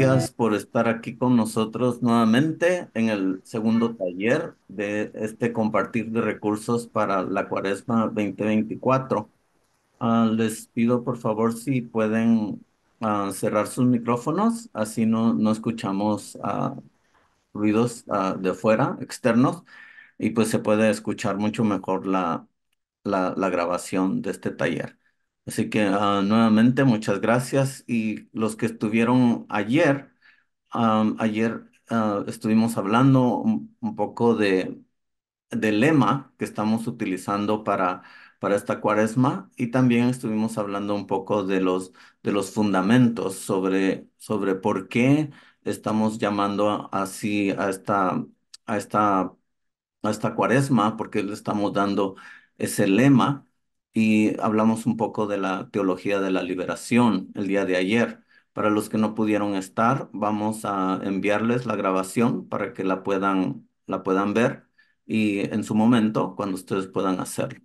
gracias por estar aquí con nosotros nuevamente en el segundo taller de este compartir de recursos para la cuaresma 2024. Ah, les pido por favor si pueden ah, cerrar sus micrófonos, así no, no escuchamos ah, ruidos de fuera, externos, y pues se puede escuchar mucho mejor la, la grabación de este taller. Así que ah, nuevamente muchas gracias y los que estuvieron ayer, ayer ah, estuvimos hablando un, poco de, del lema que estamos utilizando para, para esta cuaresma y también estuvimos hablando un poco de los, de los fundamentos sobre, sobre por qué estamos llamando así a esta, a esta, a esta cuaresma, porque le estamos dando ese lema y hablamos un poco de la teología de la liberación el día de ayer. Para los que no pudieron estar, vamos a enviarles la grabación para que la puedan, la puedan ver y en su momento, cuando ustedes puedan hacerlo.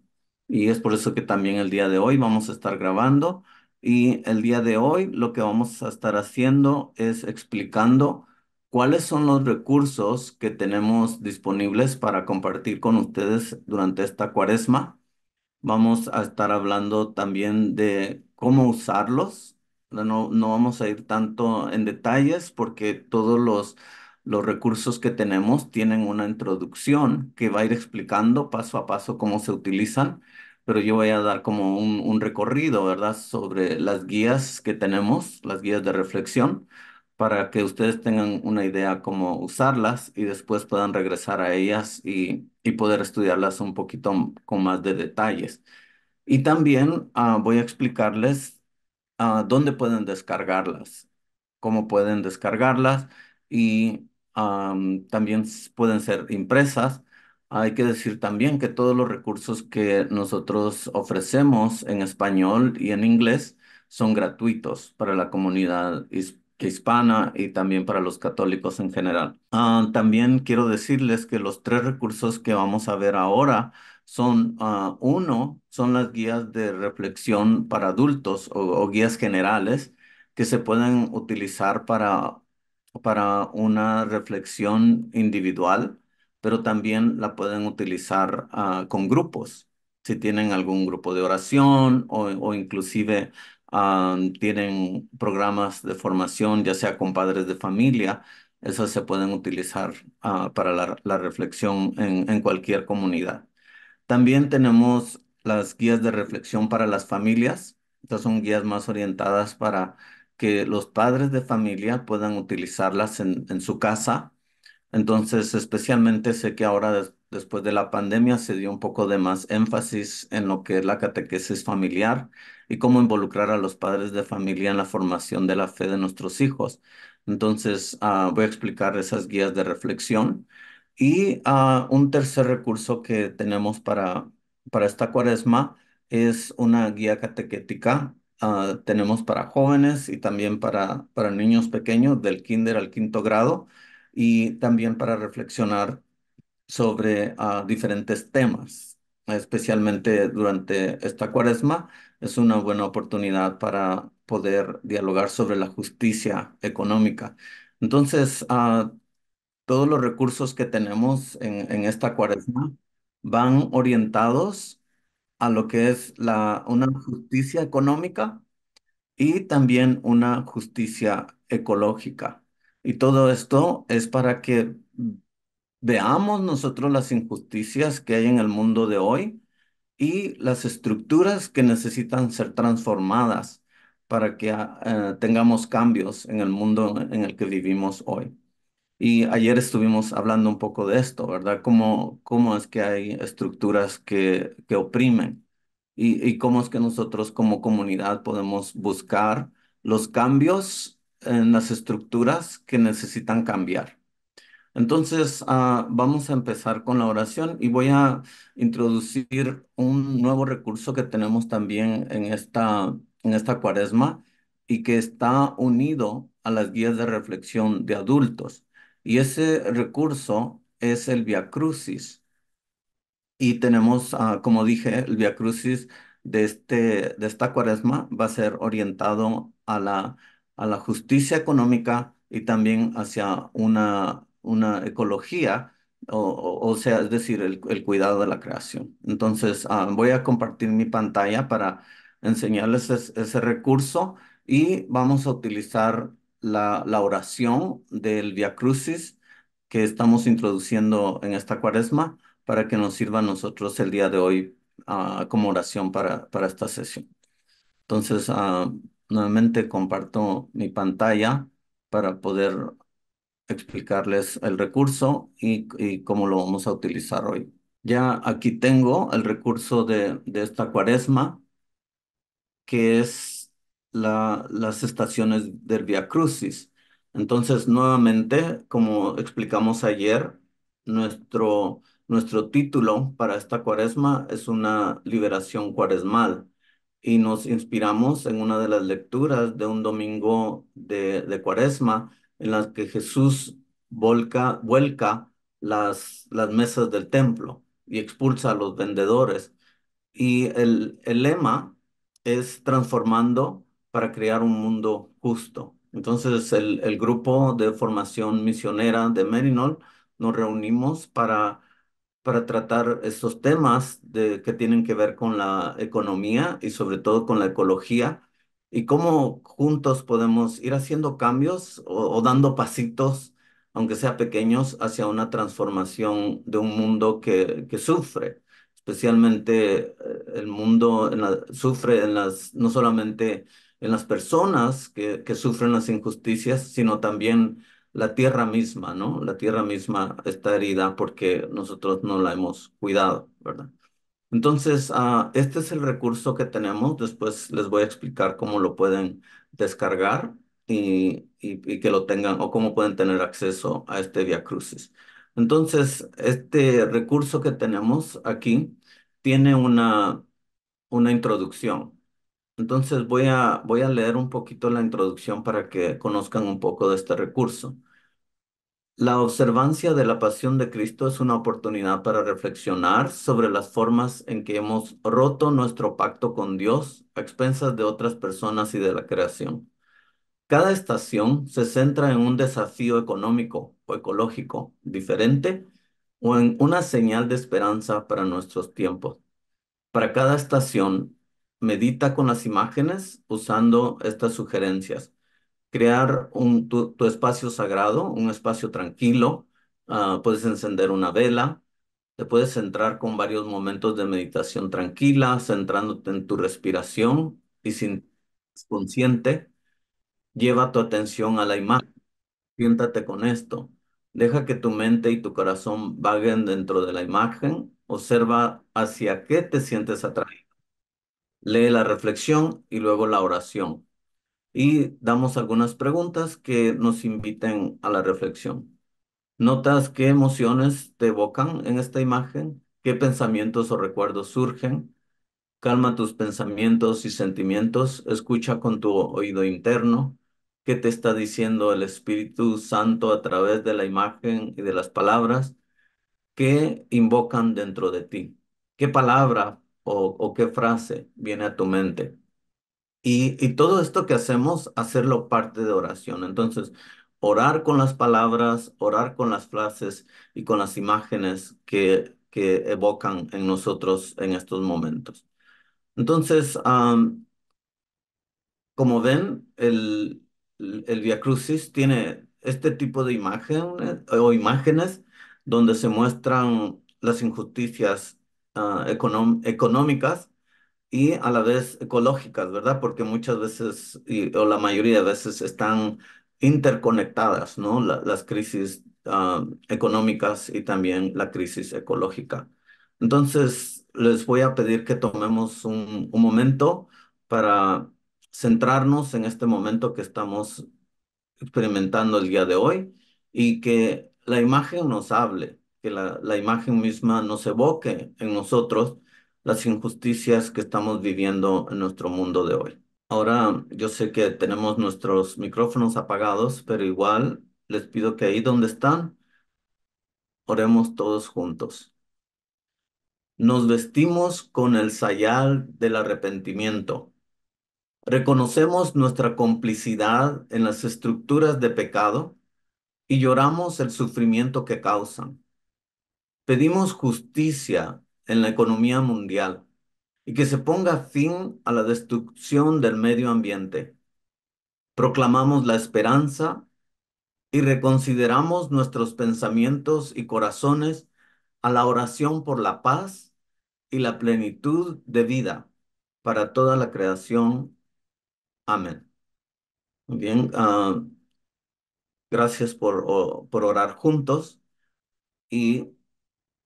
Y es por eso que también el día de hoy vamos a estar grabando y el día de hoy lo que vamos a estar haciendo es explicando cuáles son los recursos que tenemos disponibles para compartir con ustedes durante esta cuaresma Vamos a estar hablando también de cómo usarlos. No, vamos a ir tanto en detalles porque todos los, recursos que tenemos tienen una introducción que va a ir explicando paso a paso cómo se utilizan, pero yo voy a dar como un, un recorrido, ¿verdad? Sobre las guías que tenemos, las guías de reflexión para que ustedes tengan una idea cómo usarlas y después puedan regresar a ellas y, y poder estudiarlas un poquito con más de detalles. Y también ah, voy a explicarles ah, dónde pueden descargarlas, cómo pueden descargarlas y también pueden ser impresas. Hay que decir también que todos los recursos que nosotros ofrecemos en español y en inglés son gratuitos para la comunidad hispana y también para los católicos en general. Ah, también quiero decirles que los tres recursos que vamos a ver ahora son, ah, uno, son las guías de reflexión para adultos o, guías generales que se pueden utilizar para, para una reflexión individual, pero también la pueden utilizar ah, con grupos si tienen algún grupo de oración o, o inclusive tienen programas de formación, ya sea con padres de familia, esas se pueden utilizar ah, para la, reflexión en, cualquier comunidad. También tenemos las guías de reflexión para las familias. Estas son guías más orientadas para que los padres de familia puedan utilizarlas en su casa. Entonces, especialmente sé que ahora después de la pandemia se dio un poco de más énfasis en lo que es la catequesis familiar y cómo involucrar a los padres de familia en la formación de la fe de nuestros hijos. Entonces, ah, voy a explicar esas guías de reflexión. Y ah, un tercer recurso que tenemos para, para esta cuaresma es una guía catequética. Ah, tenemos para jóvenes y también para, para niños pequeños del kinder al quinto grado y también para reflexionar sobre ah, diferentes temas, especialmente durante esta cuaresma. Es una buena oportunidad para poder dialogar sobre la justicia económica. Entonces, ah, todos los recursos que tenemos en, esta cuaresma van orientados a lo que es la, una justicia económica y también una justicia ecológica. Y todo esto es para que veamos nosotros las injusticias que hay en el mundo de hoy y las estructuras que necesitan ser transformadas para que ah, eh, tengamos cambios en el mundo en el que vivimos hoy. Y ayer estuvimos hablando un poco de esto, ¿verdad? Cómo, cómo es que hay estructuras que, que oprimen y, y cómo es que nosotros como comunidad podemos buscar los cambios en las estructuras que necesitan cambiar. Entonces, ah, vamos a empezar con la oración y voy a introducir un nuevo recurso que tenemos también en esta, en esta cuaresma y que está unido a las guías de reflexión de adultos. Y ese recurso es el Via Crucis. Y tenemos, ah, como dije, el Via Crucis de, este, de esta cuaresma va a ser orientado a la, a la justicia económica y también hacia una una ecología, o, sea, es decir, el, cuidado de la creación. Entonces, ah, voy a compartir mi pantalla para enseñarles ese recurso y vamos a utilizar la, la oración del Via Crucis que estamos introduciendo en esta cuaresma para que nos sirva a nosotros el día de hoy ah, como oración para, para esta sesión. Entonces, ah, nuevamente comparto mi pantalla para poder explicarles el recurso y, cómo lo vamos a utilizar hoy. Ya aquí tengo el recurso de, esta cuaresma, que es las estaciones del Via Crucis. Entonces, nuevamente, como explicamos ayer, nuestro, nuestro título para esta cuaresma es una liberación cuaresmal y nos inspiramos en una de las lecturas de un domingo de cuaresma en la que Jesús vuelca las, las mesas del templo y expulsa a los vendedores. Y el, lema es transformando para crear un mundo justo. Entonces, el, grupo de formación misionera de Merinol nos reunimos para, para tratar estos temas que tienen que ver con la economía y sobre todo con la ecología y cómo juntos podemos ir haciendo cambios o, dando pasitos, aunque sea pequeños, hacia una transformación de un mundo que, que sufre, especialmente eh, el mundo en sufre en las, no solamente en las personas que, que sufren las injusticias, sino también la tierra misma, ¿no? La tierra misma está herida porque nosotros no la hemos cuidado, ¿verdad? Entonces, ah, este es el recurso que tenemos. Después les voy a explicar cómo lo pueden descargar y, que lo tengan o cómo pueden tener acceso a este Via Crucis. Entonces, este recurso que tenemos aquí tiene una, introducción. Entonces voy voy a leer un poquito la introducción para que conozcan un poco de este recurso. La observancia de la pasión de Cristo es una oportunidad para reflexionar sobre las formas en que hemos roto nuestro pacto con Dios a expensas de otras personas y de la creación. Cada estación se centra en un desafío económico o ecológico diferente o en una señal de esperanza para nuestros tiempos. Para cada estación, medita con las imágenes usando estas sugerencias crear un, tu, espacio sagrado, un espacio tranquilo. Ah, puedes encender una vela, te puedes centrar con varios momentos de meditación tranquila, centrándote en tu respiración y sin consciente. Lleva tu atención a la imagen. Siéntate con esto. Deja que tu mente y tu corazón vaguen dentro de la imagen. Observa hacia qué te sientes atraído. Lee la reflexión y luego la oración y damos algunas preguntas que nos inviten a la reflexión. ¿Notas qué emociones te evocan en esta imagen? ¿Qué pensamientos o recuerdos surgen? Calma tus pensamientos y sentimientos, escucha con tu oído interno qué te está diciendo el Espíritu Santo a través de la imagen y de las palabras que invocan dentro de ti. ¿Qué palabra o, o qué frase viene a tu mente? Y, todo esto que hacemos, hacerlo parte de oración. Entonces, orar con las palabras, orar con las frases y con las imágenes que, que evocan en nosotros en estos momentos. Entonces, como ven, el, el Via Crucis tiene este tipo de imágenes o imágenes donde se muestran las injusticias ah, económicas y a la vez ecológicas, ¿verdad? Porque muchas veces, o la mayoría de veces, están interconectadas, ¿no? las crisis ah, económicas y también la crisis ecológica. Entonces, les voy a pedir que tomemos un, momento para centrarnos en este momento que estamos experimentando el día de hoy y que la imagen nos hable, que la, la imagen misma nos evoque en nosotros las injusticias que estamos viviendo en nuestro mundo de hoy. Ahora, yo sé que tenemos nuestros micrófonos apagados, pero igual les pido que ahí donde están, oremos todos juntos. Nos vestimos con el sayal del arrepentimiento. Reconocemos nuestra complicidad en las estructuras de pecado y lloramos el sufrimiento que causan. Pedimos justicia en la economía mundial y que se ponga fin a la destrucción del medio ambiente. Proclamamos la esperanza y reconsideramos nuestros pensamientos y corazones a la oración por la paz y la plenitud de vida para toda la creación. Amén. bien, ah, gracias por, por orar juntos y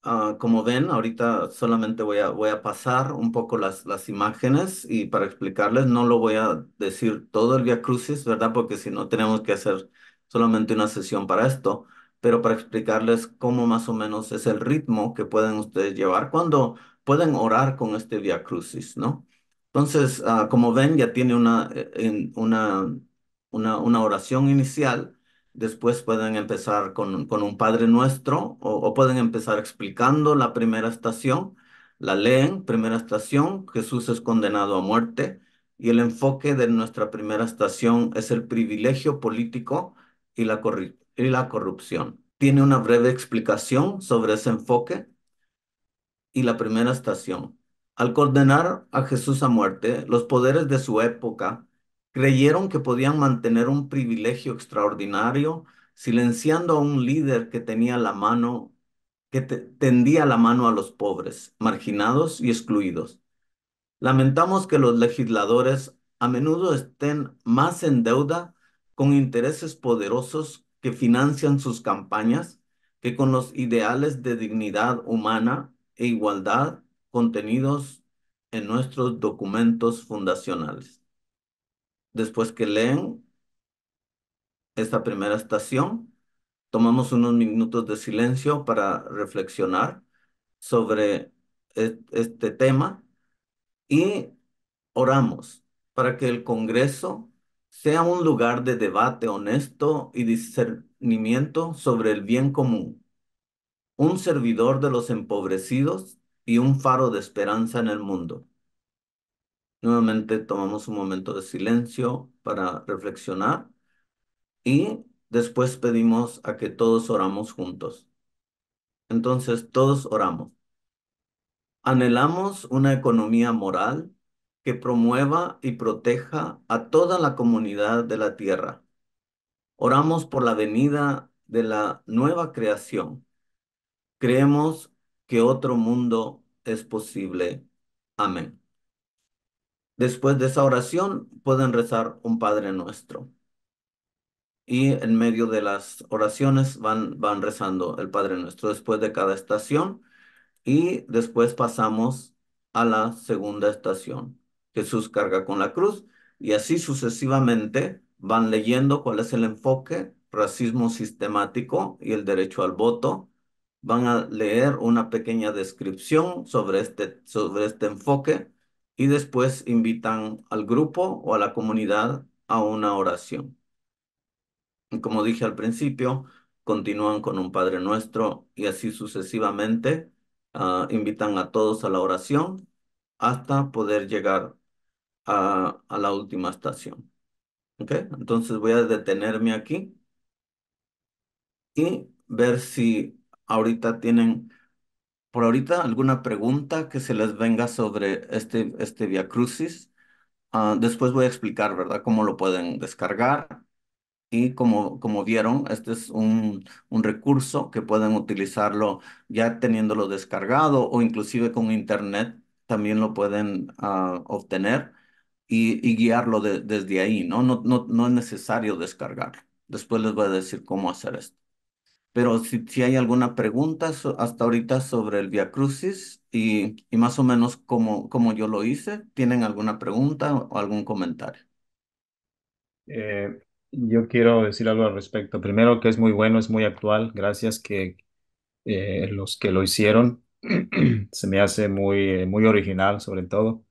Ah, como ven, ahorita solamente voy a, voy a pasar un poco las, las imágenes y para explicarles no lo voy a decir todo el Via Crucis, ¿verdad? Porque si no tenemos que hacer solamente una sesión para esto, pero para explicarles cómo más o menos es el ritmo que pueden ustedes llevar cuando pueden orar con este Via Crucis, ¿no? Entonces, ah, como ven, ya tiene una, eh, una, una, una oración inicial después pueden empezar con, un Padre Nuestro o, pueden empezar explicando la primera estación, la leen, primera estación, Jesús es condenado a muerte y el enfoque de nuestra primera estación es el privilegio político y la, y la corrupción. Tiene una breve explicación sobre ese enfoque y la primera estación. Al condenar a Jesús a muerte, los poderes de su época Creyeron que podían mantener un privilegio extraordinario silenciando a un líder que tenía la mano, que tendía la mano a los pobres, marginados y excluidos. Lamentamos que los legisladores a menudo estén más en deuda con intereses poderosos que financian sus campañas que con los ideales de dignidad humana e igualdad contenidos en nuestros documentos fundacionales. Después que leen esta primera estación, tomamos unos minutos de silencio para reflexionar sobre e-, este tema y oramos para que el Congreso sea un lugar de debate honesto y discernimiento sobre el bien común, un servidor de los empobrecidos y un faro de esperanza en el mundo. Nuevamente tomamos un momento de silencio para reflexionar y después pedimos a que todos oramos juntos. Entonces todos oramos. Anhelamos una economía moral que promueva y proteja a toda la comunidad de la tierra. Oramos por la venida de la nueva creación. Creemos que otro mundo es posible. Amén. Después de esa oración pueden rezar un Padre Nuestro. Y en medio de las oraciones van, van rezando el Padre Nuestro después de cada estación. Y después pasamos a la segunda estación. Jesús carga con la cruz y así sucesivamente van leyendo cuál es el enfoque, racismo sistemático y el derecho al voto. Van a leer una pequeña descripción sobre este, sobre este enfoque y después invitan al grupo o a la comunidad a una oración. Y como dije al principio, continúan con un Padre Nuestro y así sucesivamente ah, invitan a todos a la oración hasta poder llegar a, a la última estación. ¿Ok? Entonces voy a detenerme aquí y ver si ahorita tienen por ahorita, ¿alguna pregunta que se les venga sobre este, este Via Crucis? Ah, después voy a explicar, ¿verdad?, cómo lo pueden descargar. Y como, como vieron, este es un, un recurso que pueden utilizarlo ya teniéndolo descargado o inclusive con internet también lo pueden ah, obtener y, guiarlo desde ahí, ¿no? No, ¿no? no es necesario descargarlo. Después les voy a decir cómo hacer esto pero si, si hay alguna pregunta hasta ahorita sobre el Via Crucis y, y más o menos como, como yo lo hice, ¿tienen alguna pregunta o algún comentario? Eh, yo quiero decir algo al respecto. Primero, que es muy bueno, es muy actual. Gracias que eh, los que lo hicieron. Se me hace muy, eh, muy original, sobre todo.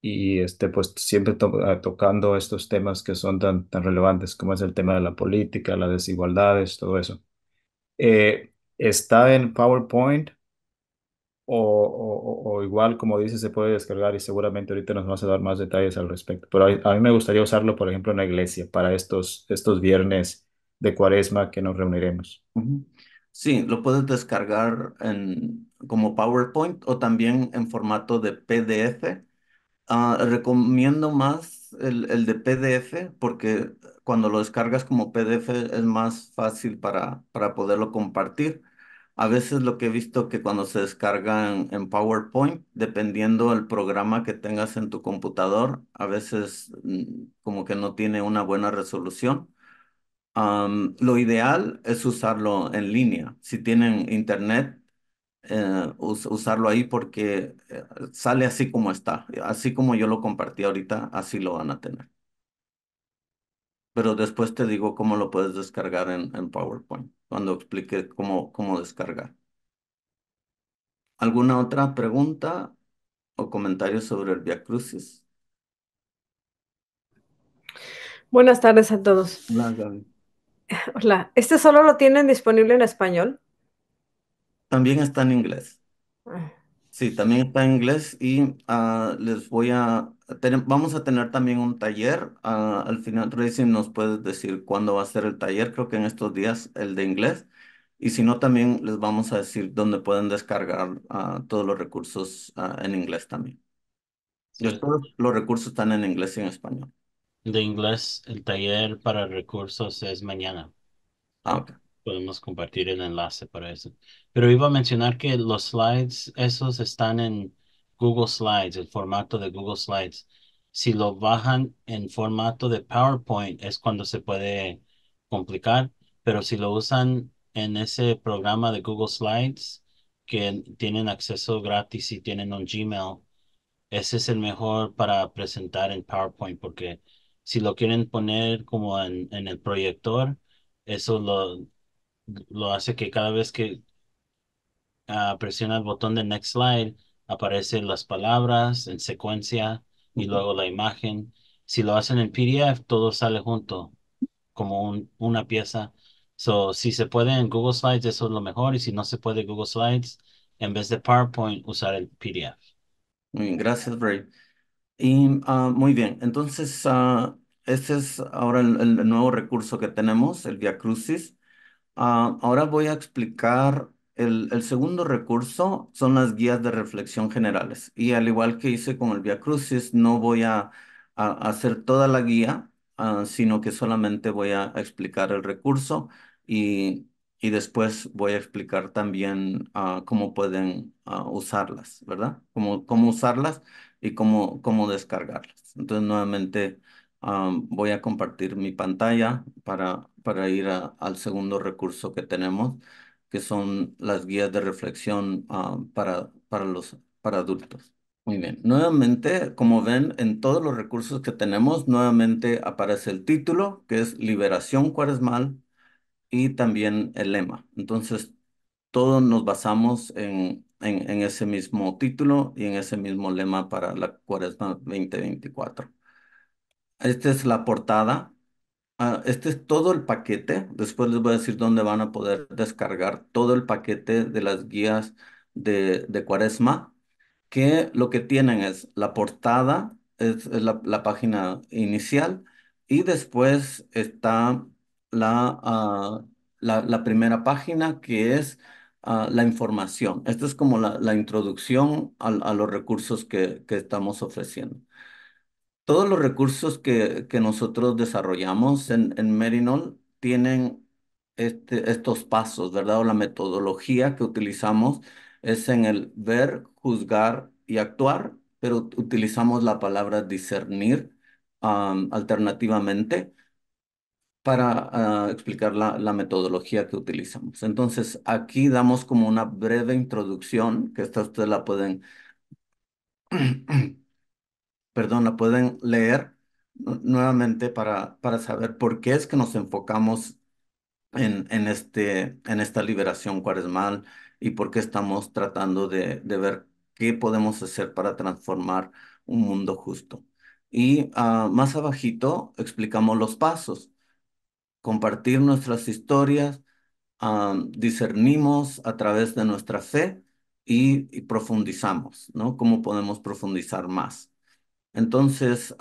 Y este, pues siempre ah, tocando estos temas que son tan, tan relevantes, como es el tema de la política, las desigualdades, todo eso. Eh, está en PowerPoint o, o, igual, como dice, se puede descargar y seguramente ahorita nos vas a dar más detalles al respecto. Pero a, mí me gustaría usarlo, por ejemplo, en la iglesia para estos, estos viernes de cuaresma que nos reuniremos. Sí, lo puedes descargar en, como PowerPoint o también en formato de PDF. Ah, recomiendo más el, el, de PDF porque cuando lo descargas como PDF es más fácil para, para poderlo compartir. A veces lo que he visto que cuando se descarga en, PowerPoint, dependiendo del programa que tengas en tu computador, a veces mm, como que no tiene una buena resolución. lo ideal es usarlo en línea. Si tienen internet, eh, usarlo ahí porque eh, sale así como está. Así como yo lo compartí ahorita, así lo van a tener pero después te digo cómo lo puedes descargar en, PowerPoint, cuando explique cómo, cómo descargar. ¿Alguna otra pregunta o comentario sobre el Via Crucis? Buenas tardes a todos. Hola, ¿Este solo lo tienen disponible en español? También está en inglés. Ah. Sí, también está en inglés y ah, les voy a vamos a tener también un taller. Ah, al final, Tracy nos puedes decir cuándo va a ser el taller, creo que en estos días, el de inglés. Y si no, también les vamos a decir dónde pueden descargar ah, todos los recursos ah, en inglés también. los recursos están en inglés y en español. De inglés, el taller para recursos es mañana. Ah, ok. Podemos compartir el enlace para eso. Pero iba a mencionar que los slides, esos están en Google Slides, el formato de Google Slides. Si lo bajan en formato de PowerPoint es cuando se puede complicar, pero si lo usan en ese programa de Google Slides que tienen acceso gratis y tienen un Gmail, ese es el mejor para presentar en PowerPoint porque si lo quieren poner como en, el proyector, eso lo, lo hace que cada vez que ah, presiona el botón de Next Slide, aparecen las palabras en secuencia y luego la imagen. Si lo hacen en PDF, todo sale junto, como una pieza. So, si se puede en Google Slides, eso es lo mejor. Y si no se puede Google Slides, en vez de PowerPoint, usar el PDF. Muy bien, gracias, Bray. Y ah, muy bien, entonces, ese ah, este es ahora el, el, nuevo recurso que tenemos, el Via Crucis. Ah, ahora voy a explicar el, segundo recurso son las guías de reflexión generales. Y al igual que hice con el Via Crucis, no voy a, hacer toda la guía, ah, sino que solamente voy a explicar el recurso y, y después voy a explicar también ah, cómo pueden ah, usarlas, ¿verdad? Cómo, cómo usarlas y cómo, cómo descargarlas. Entonces, nuevamente voy a compartir mi pantalla para, para ir al segundo recurso que tenemos que son las guías de reflexión ah, para, para, los, para adultos. Muy bien, nuevamente, como ven, en todos los recursos que tenemos, nuevamente aparece el título, que es Liberación Cuaresmal, y también el lema. Entonces, todos nos basamos en, en ese mismo título y en ese mismo lema para la Cuaresma 2024. Esta es la portada Ah, este es todo el paquete. Después les voy a decir dónde van a poder descargar todo el paquete de las guías de, Cuaresma, que lo que tienen es la portada, es, la, página inicial, y después está la, ah, la, primera página que es ah, la información. Esta es como la, introducción a, a los recursos que, que estamos ofreciendo. Todos los recursos que, que nosotros desarrollamos en, en tienen este, estos pasos, ¿verdad? O la metodología que utilizamos es en el ver, juzgar y actuar, pero utilizamos la palabra discernir alternativamente para ah, explicar la, la, metodología que utilizamos. Entonces, aquí damos como una breve introducción, que esta ustedes la pueden perdón, la pueden leer nuevamente para, para saber por qué es que nos enfocamos en, este, en esta liberación cuaresmal y por qué estamos tratando de, ver qué podemos hacer para transformar un mundo justo. Y ah, más abajito explicamos los pasos. Compartir nuestras historias, ah, discernimos a través de nuestra fe y profundizamos, ¿no? ¿Cómo podemos profundizar más? Entonces,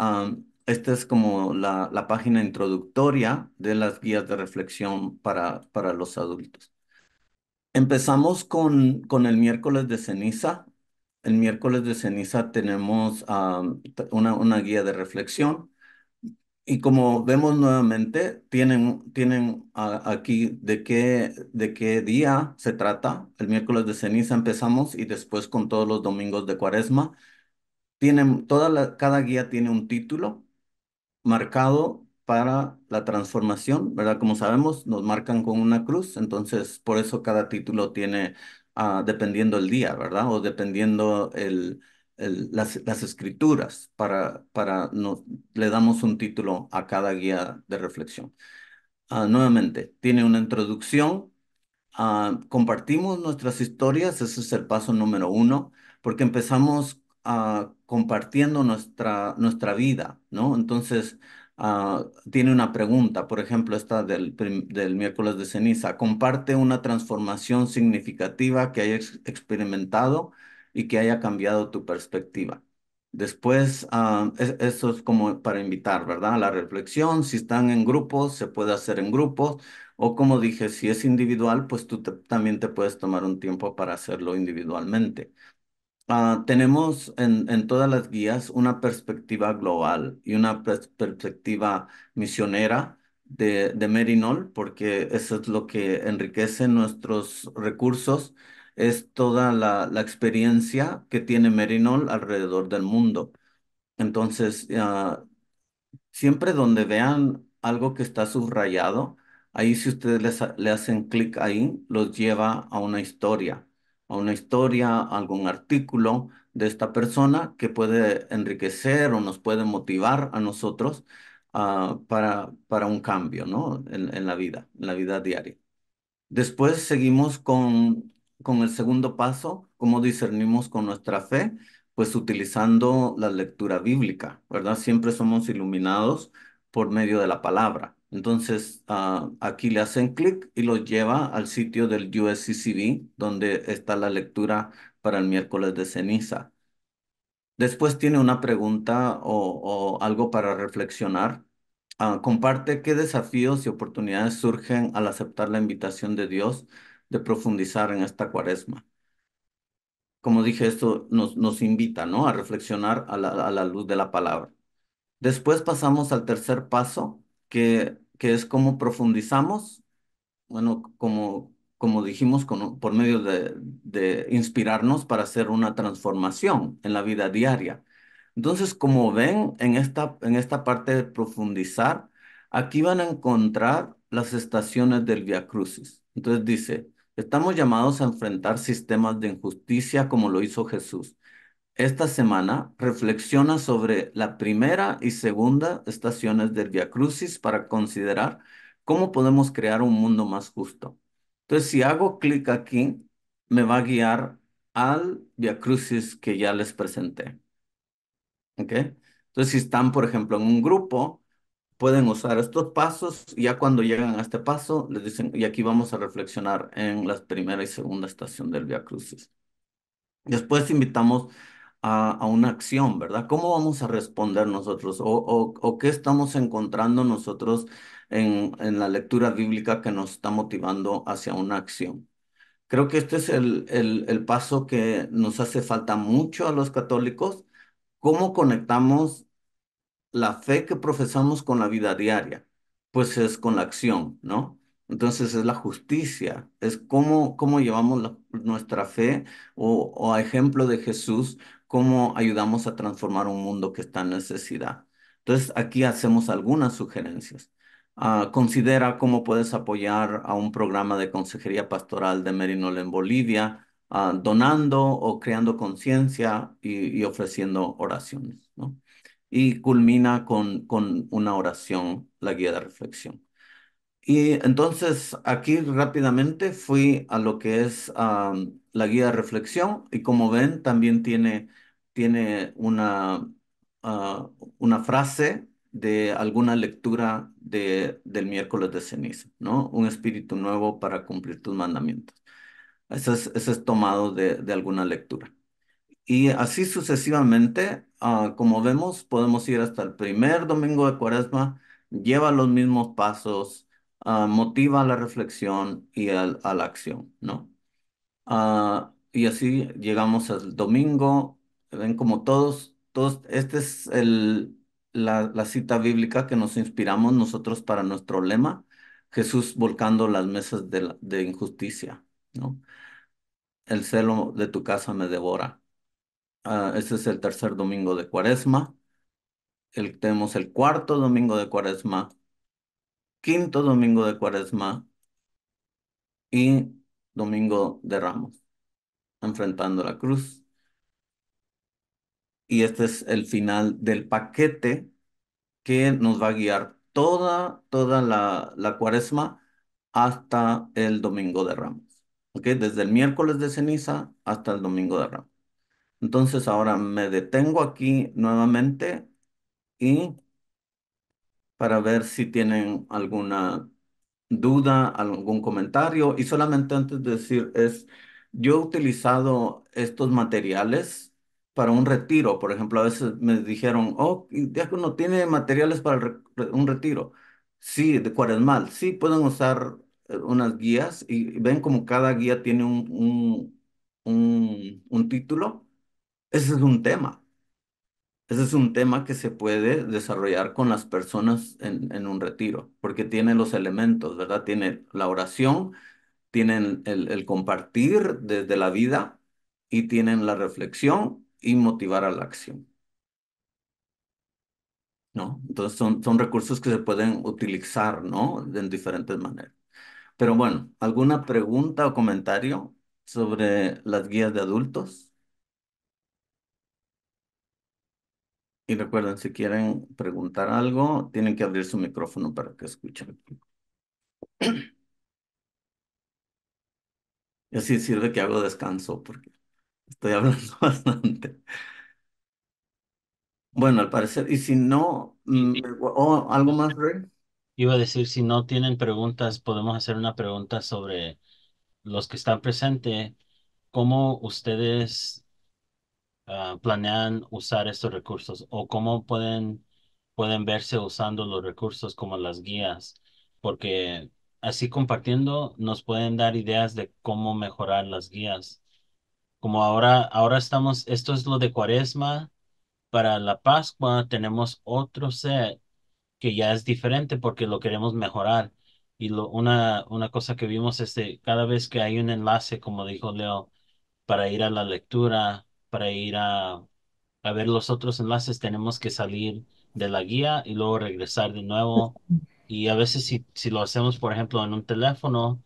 esta es como la, página introductoria de las guías de reflexión para, los adultos. Empezamos con, el miércoles de ceniza. El miércoles de ceniza tenemos una, guía de reflexión. Y como vemos nuevamente, tienen, aquí de qué día se trata. El miércoles de ceniza empezamos y después con todos los domingos de cuaresma toda la, cada guía tiene un título marcado para la transformación, ¿verdad? Como sabemos, nos marcan con una cruz, entonces por eso cada título tiene, ah, dependiendo el día, ¿verdad? O dependiendo el, las, escrituras, para, para le damos un título a cada guía de reflexión. Ah, nuevamente, tiene una introducción, ah, compartimos nuestras historias, ese es el paso número uno, porque empezamos a compartiendo nuestra, nuestra vida, ¿no? Entonces, ah, tiene una pregunta, por ejemplo, esta del, del, miércoles de ceniza. ¿Comparte una transformación significativa que hayas experimentado y que haya cambiado tu perspectiva? Después, ah, eso es como para invitar, ¿verdad? A La reflexión, si están en grupos, se puede hacer en grupos, o como dije, si es individual, pues tú también te puedes tomar un tiempo para hacerlo individualmente. Ah, tenemos en, todas las guías una perspectiva global y una perspectiva misionera de, de Merinol, porque eso es lo que enriquece nuestros recursos, es toda la, experiencia que tiene Merinol alrededor del mundo. Entonces, ah, siempre donde vean algo que está subrayado, ahí si ustedes les, le hacen clic ahí, los lleva a una historia a una historia, algún artículo de esta persona que puede enriquecer o nos puede motivar a nosotros ah, para, para un cambio ¿no? en, la vida, en la vida diaria. Después seguimos con, con el segundo paso, cómo discernimos con nuestra fe, pues utilizando la lectura bíblica, ¿verdad? Siempre somos iluminados por medio de la palabra. Entonces, ah, aquí le hacen clic y lo lleva al sitio del USCCB, donde está la lectura para el miércoles de ceniza. Después tiene una pregunta o, algo para reflexionar. Ah, comparte qué desafíos y oportunidades surgen al aceptar la invitación de Dios de profundizar en esta cuaresma. Como dije, esto nos, nos invita ¿no? a reflexionar a la, a la luz de la palabra. Después pasamos al tercer paso, que que es cómo profundizamos, bueno, como, como dijimos, por medio de, de inspirarnos para hacer una transformación en la vida diaria. Entonces, como ven en esta, en esta parte de profundizar, aquí van a encontrar las estaciones del Via Crucis. Entonces dice, estamos llamados a enfrentar sistemas de injusticia como lo hizo Jesús esta semana reflexiona sobre la primera y segunda estaciones del Via Crucis para considerar cómo podemos crear un mundo más justo. Entonces, si hago clic aquí, me va a guiar al Via Crucis que ya les presenté. ¿Ok? Entonces, si están, por ejemplo, en un grupo, pueden usar estos pasos y ya cuando llegan a este paso, les dicen, y aquí vamos a reflexionar en la primera y segunda estación del Via Crucis. Después invitamos a, una acción, ¿verdad? ¿Cómo vamos a responder nosotros? ¿O, qué estamos encontrando nosotros en, la lectura bíblica que nos está motivando hacia una acción? Creo que este es el, paso que nos hace falta mucho a los católicos. ¿Cómo conectamos la fe que profesamos con la vida diaria? Pues es con la acción, ¿no? Entonces es la justicia, es cómo, llevamos nuestra fe o, o a ejemplo de Jesús, cómo ayudamos a transformar un mundo que está en necesidad. Entonces, aquí hacemos algunas sugerencias. Ah, considera cómo puedes apoyar a un programa de consejería pastoral de Merinol en Bolivia, ah, donando o creando conciencia y, y, ofreciendo oraciones. ¿no? Y culmina con, con una oración, la guía de reflexión. Y entonces aquí rápidamente fui a lo que es la guía de reflexión y como ven también tiene, tiene una, ah, una frase de alguna lectura de, del miércoles de ceniza, ¿no? Un espíritu nuevo para cumplir tus mandamientos. Ese es, tomado de, alguna lectura. Y así sucesivamente, ah, como vemos, podemos ir hasta el primer domingo de cuaresma, lleva los mismos pasos, Ah, motiva a la reflexión y a la acción, ¿no? Ah, y así llegamos al domingo, ven como todos, todos, este es el, la, cita bíblica que nos inspiramos nosotros para nuestro lema, Jesús volcando las mesas de, de injusticia, ¿no? El celo de tu casa me devora. Ah, este es el tercer domingo de Cuaresma. El, tenemos el cuarto domingo de Cuaresma, quinto domingo de Cuaresma y domingo de Ramos, enfrentando la cruz. Y este es el final del paquete que nos va a guiar toda, toda la, la cuaresma hasta el domingo de Ramos. ¿Ok? Desde el miércoles de ceniza hasta el domingo de Ramos. Entonces ahora me detengo aquí nuevamente y para ver si tienen alguna duda, algún comentario. Y solamente antes de decir es, yo he utilizado estos materiales para un retiro. Por ejemplo, a veces me dijeron, oh, ya no ¿tiene materiales para un retiro? Sí, de cuaresmal. Sí, pueden usar eh, unas guías y ven como cada guía tiene un título. Ese es un tema. Ese es un tema que se puede desarrollar con las personas en, un retiro, porque tiene los elementos, ¿verdad? Tiene la oración, tienen el, compartir desde la vida y tienen la reflexión y motivar a la acción. ¿No? Entonces son, son recursos que se pueden utilizar, ¿no? En diferentes maneras. Pero bueno, ¿alguna pregunta o comentario sobre las guías de adultos? Y recuerden, si quieren preguntar algo, tienen que abrir su micrófono para que escuchen. Y así sirve que hago descanso porque estoy hablando bastante. Bueno, al parecer, y si no, mm, algo más, Rey. Iba a decir, si no tienen preguntas, podemos hacer una pregunta sobre los que están presentes, cómo ustedes Ah, planean usar estos recursos o cómo pueden, pueden verse usando los recursos como las guías, porque así compartiendo nos pueden dar ideas de cómo mejorar las guías. Como ahora, ahora estamos, esto es lo de Cuaresma, para la Pascua tenemos otro set que ya es diferente porque lo queremos mejorar. Y lo, una, una cosa que vimos es que cada vez que hay un enlace, como dijo Leo, para ir a la lectura, para ir a, a ver los otros enlaces, tenemos que salir de la guía y luego regresar de nuevo. Y a veces si, si lo hacemos, por ejemplo, en un teléfono,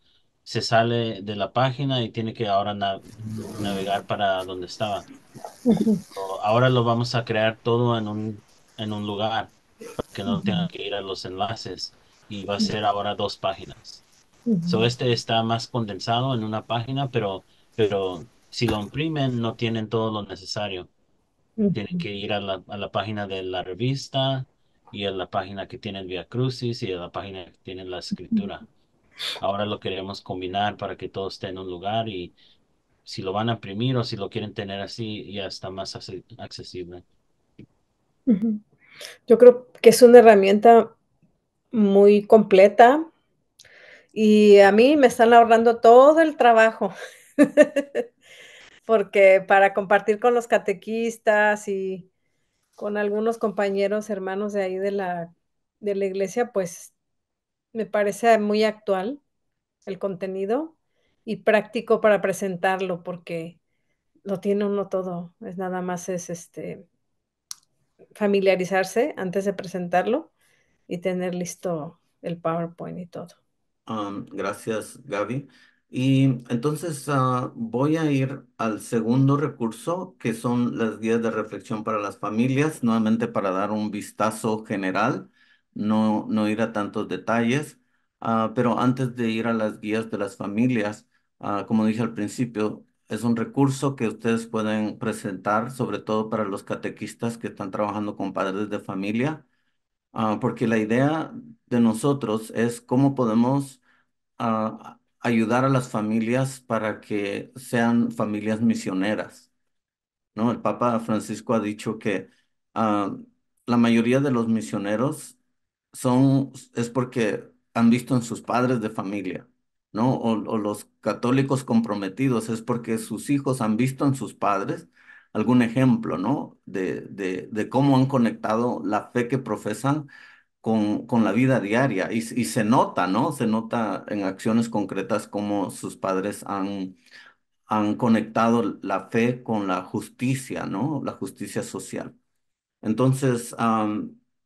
se sale de la página y tiene que ahora navegar para donde estaba. ahora lo vamos a crear todo en un, en un lugar que no tenga que ir a los enlaces y va a ser ahora dos páginas. este está más condensado en una página, pero, pero si lo imprimen, no tienen todo lo necesario. Tienen que ir a la, página de la revista y a la página que tiene el Via Crucis y a la página que tienen la escritura. Ahora lo queremos combinar para que todo esté en un lugar y si lo van a imprimir o si lo quieren tener así, ya está más accesible. Yo creo que es una herramienta muy completa y a mí me están ahorrando todo el trabajo. porque para compartir con los catequistas y con algunos compañeros, hermanos de ahí de la, iglesia, pues me parece muy actual el contenido y práctico para presentarlo, porque lo tiene uno todo, es nada más es este familiarizarse antes de presentarlo y tener listo el PowerPoint y todo. Um, gracias, Gaby. Y entonces ah, voy a ir al segundo recurso, que son las guías de reflexión para las familias, nuevamente para dar un vistazo general, no, no ir a tantos detalles, ah, pero antes de ir a las guías de las familias, ah, como dije al principio, es un recurso que ustedes pueden presentar, sobre todo para los catequistas que están trabajando con padres de familia, porque la idea de nosotros es cómo podemos ayudar a las familias para que sean familias misioneras. ¿no? El Papa Francisco ha dicho que ah, la mayoría de los misioneros son, es porque han visto en sus padres de familia, ¿no? O, los católicos comprometidos es porque sus hijos han visto en sus padres algún ejemplo, ¿no? De, de, de cómo han conectado la fe que profesan con, la vida diaria y, se nota, ¿no? Se nota en acciones concretas cómo sus padres han, han conectado la fe con la justicia, ¿no? La justicia social. Entonces,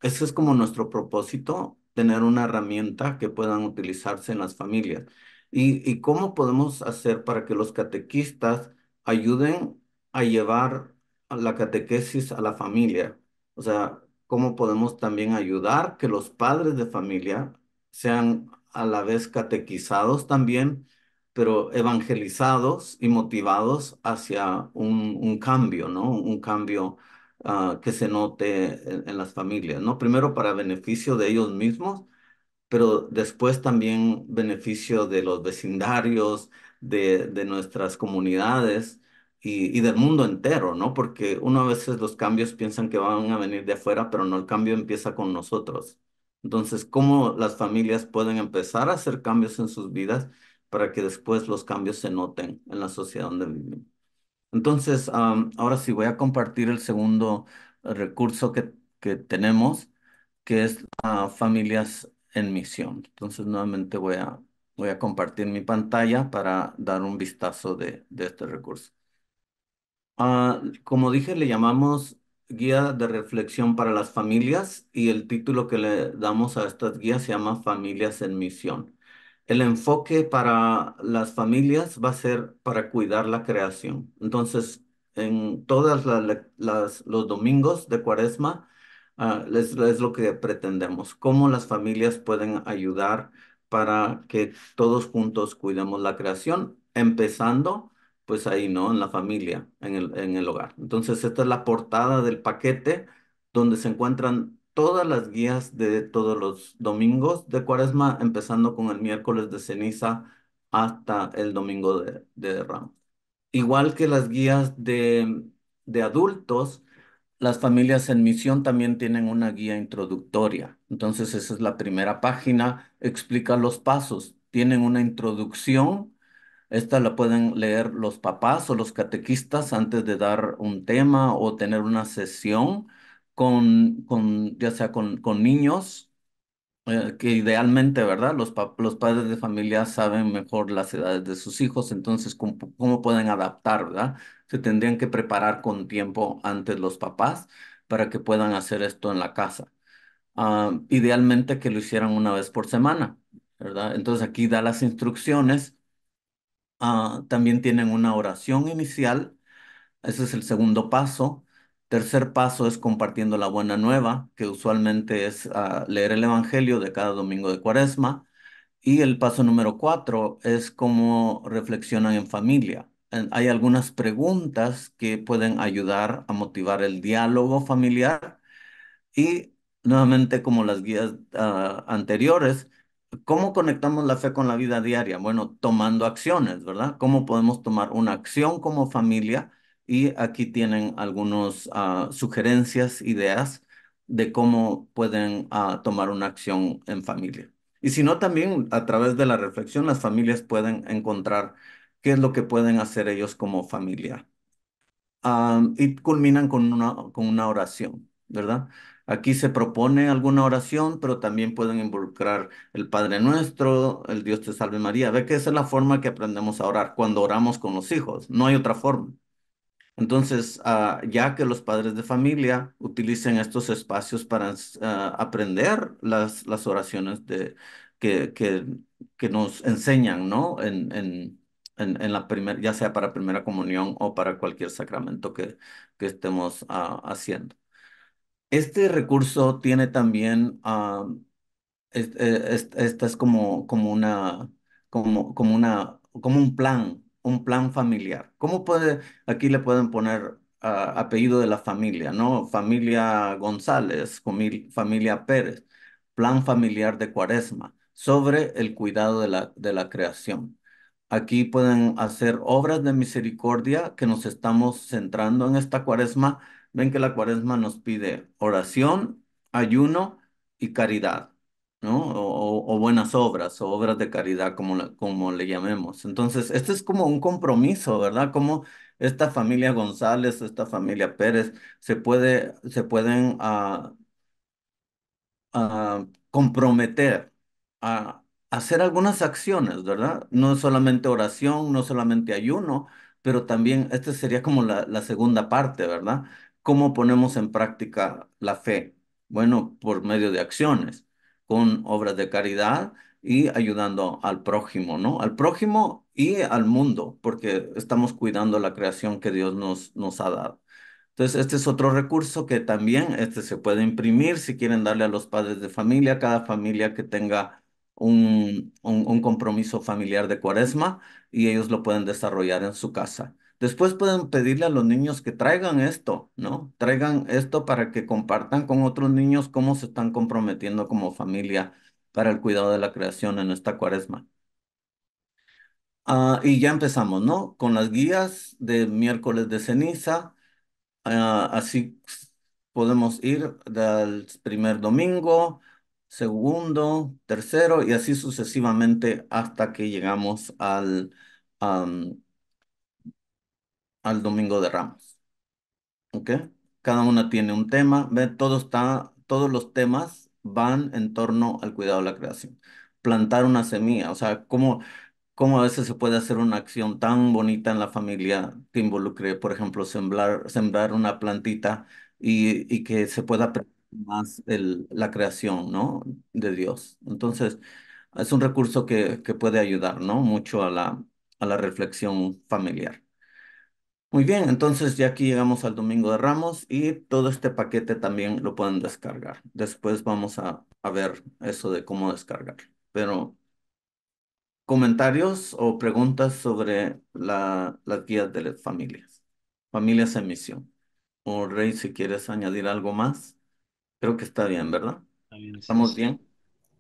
ese es como nuestro propósito, tener una herramienta que puedan utilizarse en las familias. ¿Y, y cómo podemos hacer para que los catequistas ayuden a llevar la catequesis a la familia? O sea, cómo podemos también ayudar que los padres de familia sean a la vez catequizados también, pero evangelizados y motivados hacia un, cambio, ¿no? Un cambio ah, que se note en, las familias, ¿no? Primero para beneficio de ellos mismos, pero después también beneficio de los vecindarios, de nuestras comunidades y, del mundo entero, ¿no? Porque uno a veces los cambios piensan que van a venir de afuera, pero no, el cambio empieza con nosotros. Entonces, ¿cómo las familias pueden empezar a hacer cambios en sus vidas para que después los cambios se noten en la sociedad donde viven? Entonces, ahora sí voy a compartir el segundo eh, recurso que, que tenemos, que es familias en misión. Entonces, nuevamente voy a, voy a compartir mi pantalla para dar un vistazo de, de este recurso. Ah, como dije, le llamamos Guía de Reflexión para las Familias y el título que le damos a estas guías se llama Familias en Misión. El enfoque para las familias va a ser para cuidar la creación. Entonces, en todas las, los domingos de Cuaresma ah, es lo que pretendemos, cómo las familias pueden ayudar para que todos juntos cuidemos la creación, empezando pues ahí, ¿no? En la familia, en el, en el hogar. Entonces, esta es la portada del paquete donde se encuentran todas las guías de todos los domingos de cuaresma, empezando con el miércoles de ceniza hasta el domingo de, de Igual que las guías de, de adultos, las familias en misión también tienen una guía introductoria. Entonces, esa es la primera página, explica los pasos, tienen una introducción esta la pueden leer los papás o los catequistas antes de dar un tema o tener una sesión con, con ya sea con, con niños, eh, que idealmente, ¿verdad? Los, los padres de familia saben mejor las edades de sus hijos, entonces cómo, pueden adaptar, ¿verdad? Se tendrían que preparar con tiempo antes los papás para que puedan hacer esto en la casa. Ah, idealmente que lo hicieran una vez por semana, ¿verdad? Entonces aquí da las instrucciones Ah, también tienen una oración inicial. Ese es el segundo paso. Tercer paso es compartiendo la buena nueva, que usualmente es ah, leer el Evangelio de cada domingo de Cuaresma. Y el paso número cuatro es cómo reflexionan en familia. Hay algunas preguntas que pueden ayudar a motivar el diálogo familiar y nuevamente como las guías ah, anteriores, ¿Cómo conectamos la fe con la vida diaria? Bueno, tomando acciones, ¿verdad? ¿Cómo podemos tomar una acción como familia? Y aquí tienen algunas ah, sugerencias, ideas de cómo pueden ah, tomar una acción en familia. Y si no, también a través de la reflexión, las familias pueden encontrar qué es lo que pueden hacer ellos como familia. Ah, y culminan con una, con una oración, ¿verdad? Aquí se propone alguna oración, pero también pueden involucrar el Padre Nuestro, el Dios te salve María. Ve que esa es la forma que aprendemos a orar cuando oramos con los hijos. No hay otra forma. Entonces, ah, ya que los padres de familia utilicen estos espacios para ah, aprender las, las oraciones de, que, que, nos enseñan, ¿no? En, en, la ya sea para primera comunión o para cualquier sacramento que, que estemos ah, haciendo. Este recurso tiene también ah, eh, esta es como, como una, como, como una, como un plan, un plan familiar. ¿Cómo puede, aquí le pueden poner ah, apellido de la familia, ¿no? Familia González, familia Pérez, plan familiar de Cuaresma, sobre el cuidado de la, de la creación. Aquí pueden hacer obras de misericordia que nos estamos centrando en esta Cuaresma Ven que la cuaresma nos pide oración, ayuno y caridad, ¿no? O, buenas obras, o obras de caridad, como, como le llamemos. Entonces, este es como un compromiso, ¿verdad? Como esta familia González, esta familia Pérez, se, puede, se pueden ah, ah, comprometer a hacer algunas acciones, ¿verdad? No solamente oración, no solamente ayuno, pero también esta sería como la segunda parte, ¿verdad? ¿Cómo ponemos en práctica la fe? Bueno, por medio de acciones, con obras de caridad y ayudando al prójimo, ¿no? Al prójimo y al mundo, porque estamos cuidando la creación que Dios nos, ha dado. Entonces, este es otro recurso que también este se puede imprimir si quieren darle a los padres de familia, cada familia que tenga un compromiso familiar de cuaresma y ellos lo pueden desarrollar en su casa. Después pueden pedirle a los niños que traigan esto, ¿no? Traigan esto para que compartan con otros niños cómo se están comprometiendo como familia para el cuidado de la creación en esta cuaresma. Ah, y ya empezamos, ¿no? Con las guías de miércoles de ceniza. Ah, así podemos ir del primer domingo, segundo, tercero y así sucesivamente hasta que llegamos al, al Domingo de Ramos. ¿Ok? Cada una tiene un tema. Ve, todo está, todos los temas van en torno al cuidado de la creación. Plantar una semilla, o sea, cómo, cómo a veces se puede hacer una acción tan bonita en la familia que involucre, por ejemplo, sembrar, sembrar una plantita y, que se pueda más el, la creación, ¿no? De Dios. Entonces, es un recurso que, que puede ayudar, ¿no? Mucho a la, a la reflexión familiar. Muy bien, entonces ya aquí llegamos al Domingo de Ramos y todo este paquete también lo pueden descargar. Después vamos a, ver eso de cómo descargar. Pero comentarios o preguntas sobre la, las guías de las familias, familias en misión. O Rey, si quieres añadir algo más, creo que está bien, ¿verdad? ¿Estamos bien?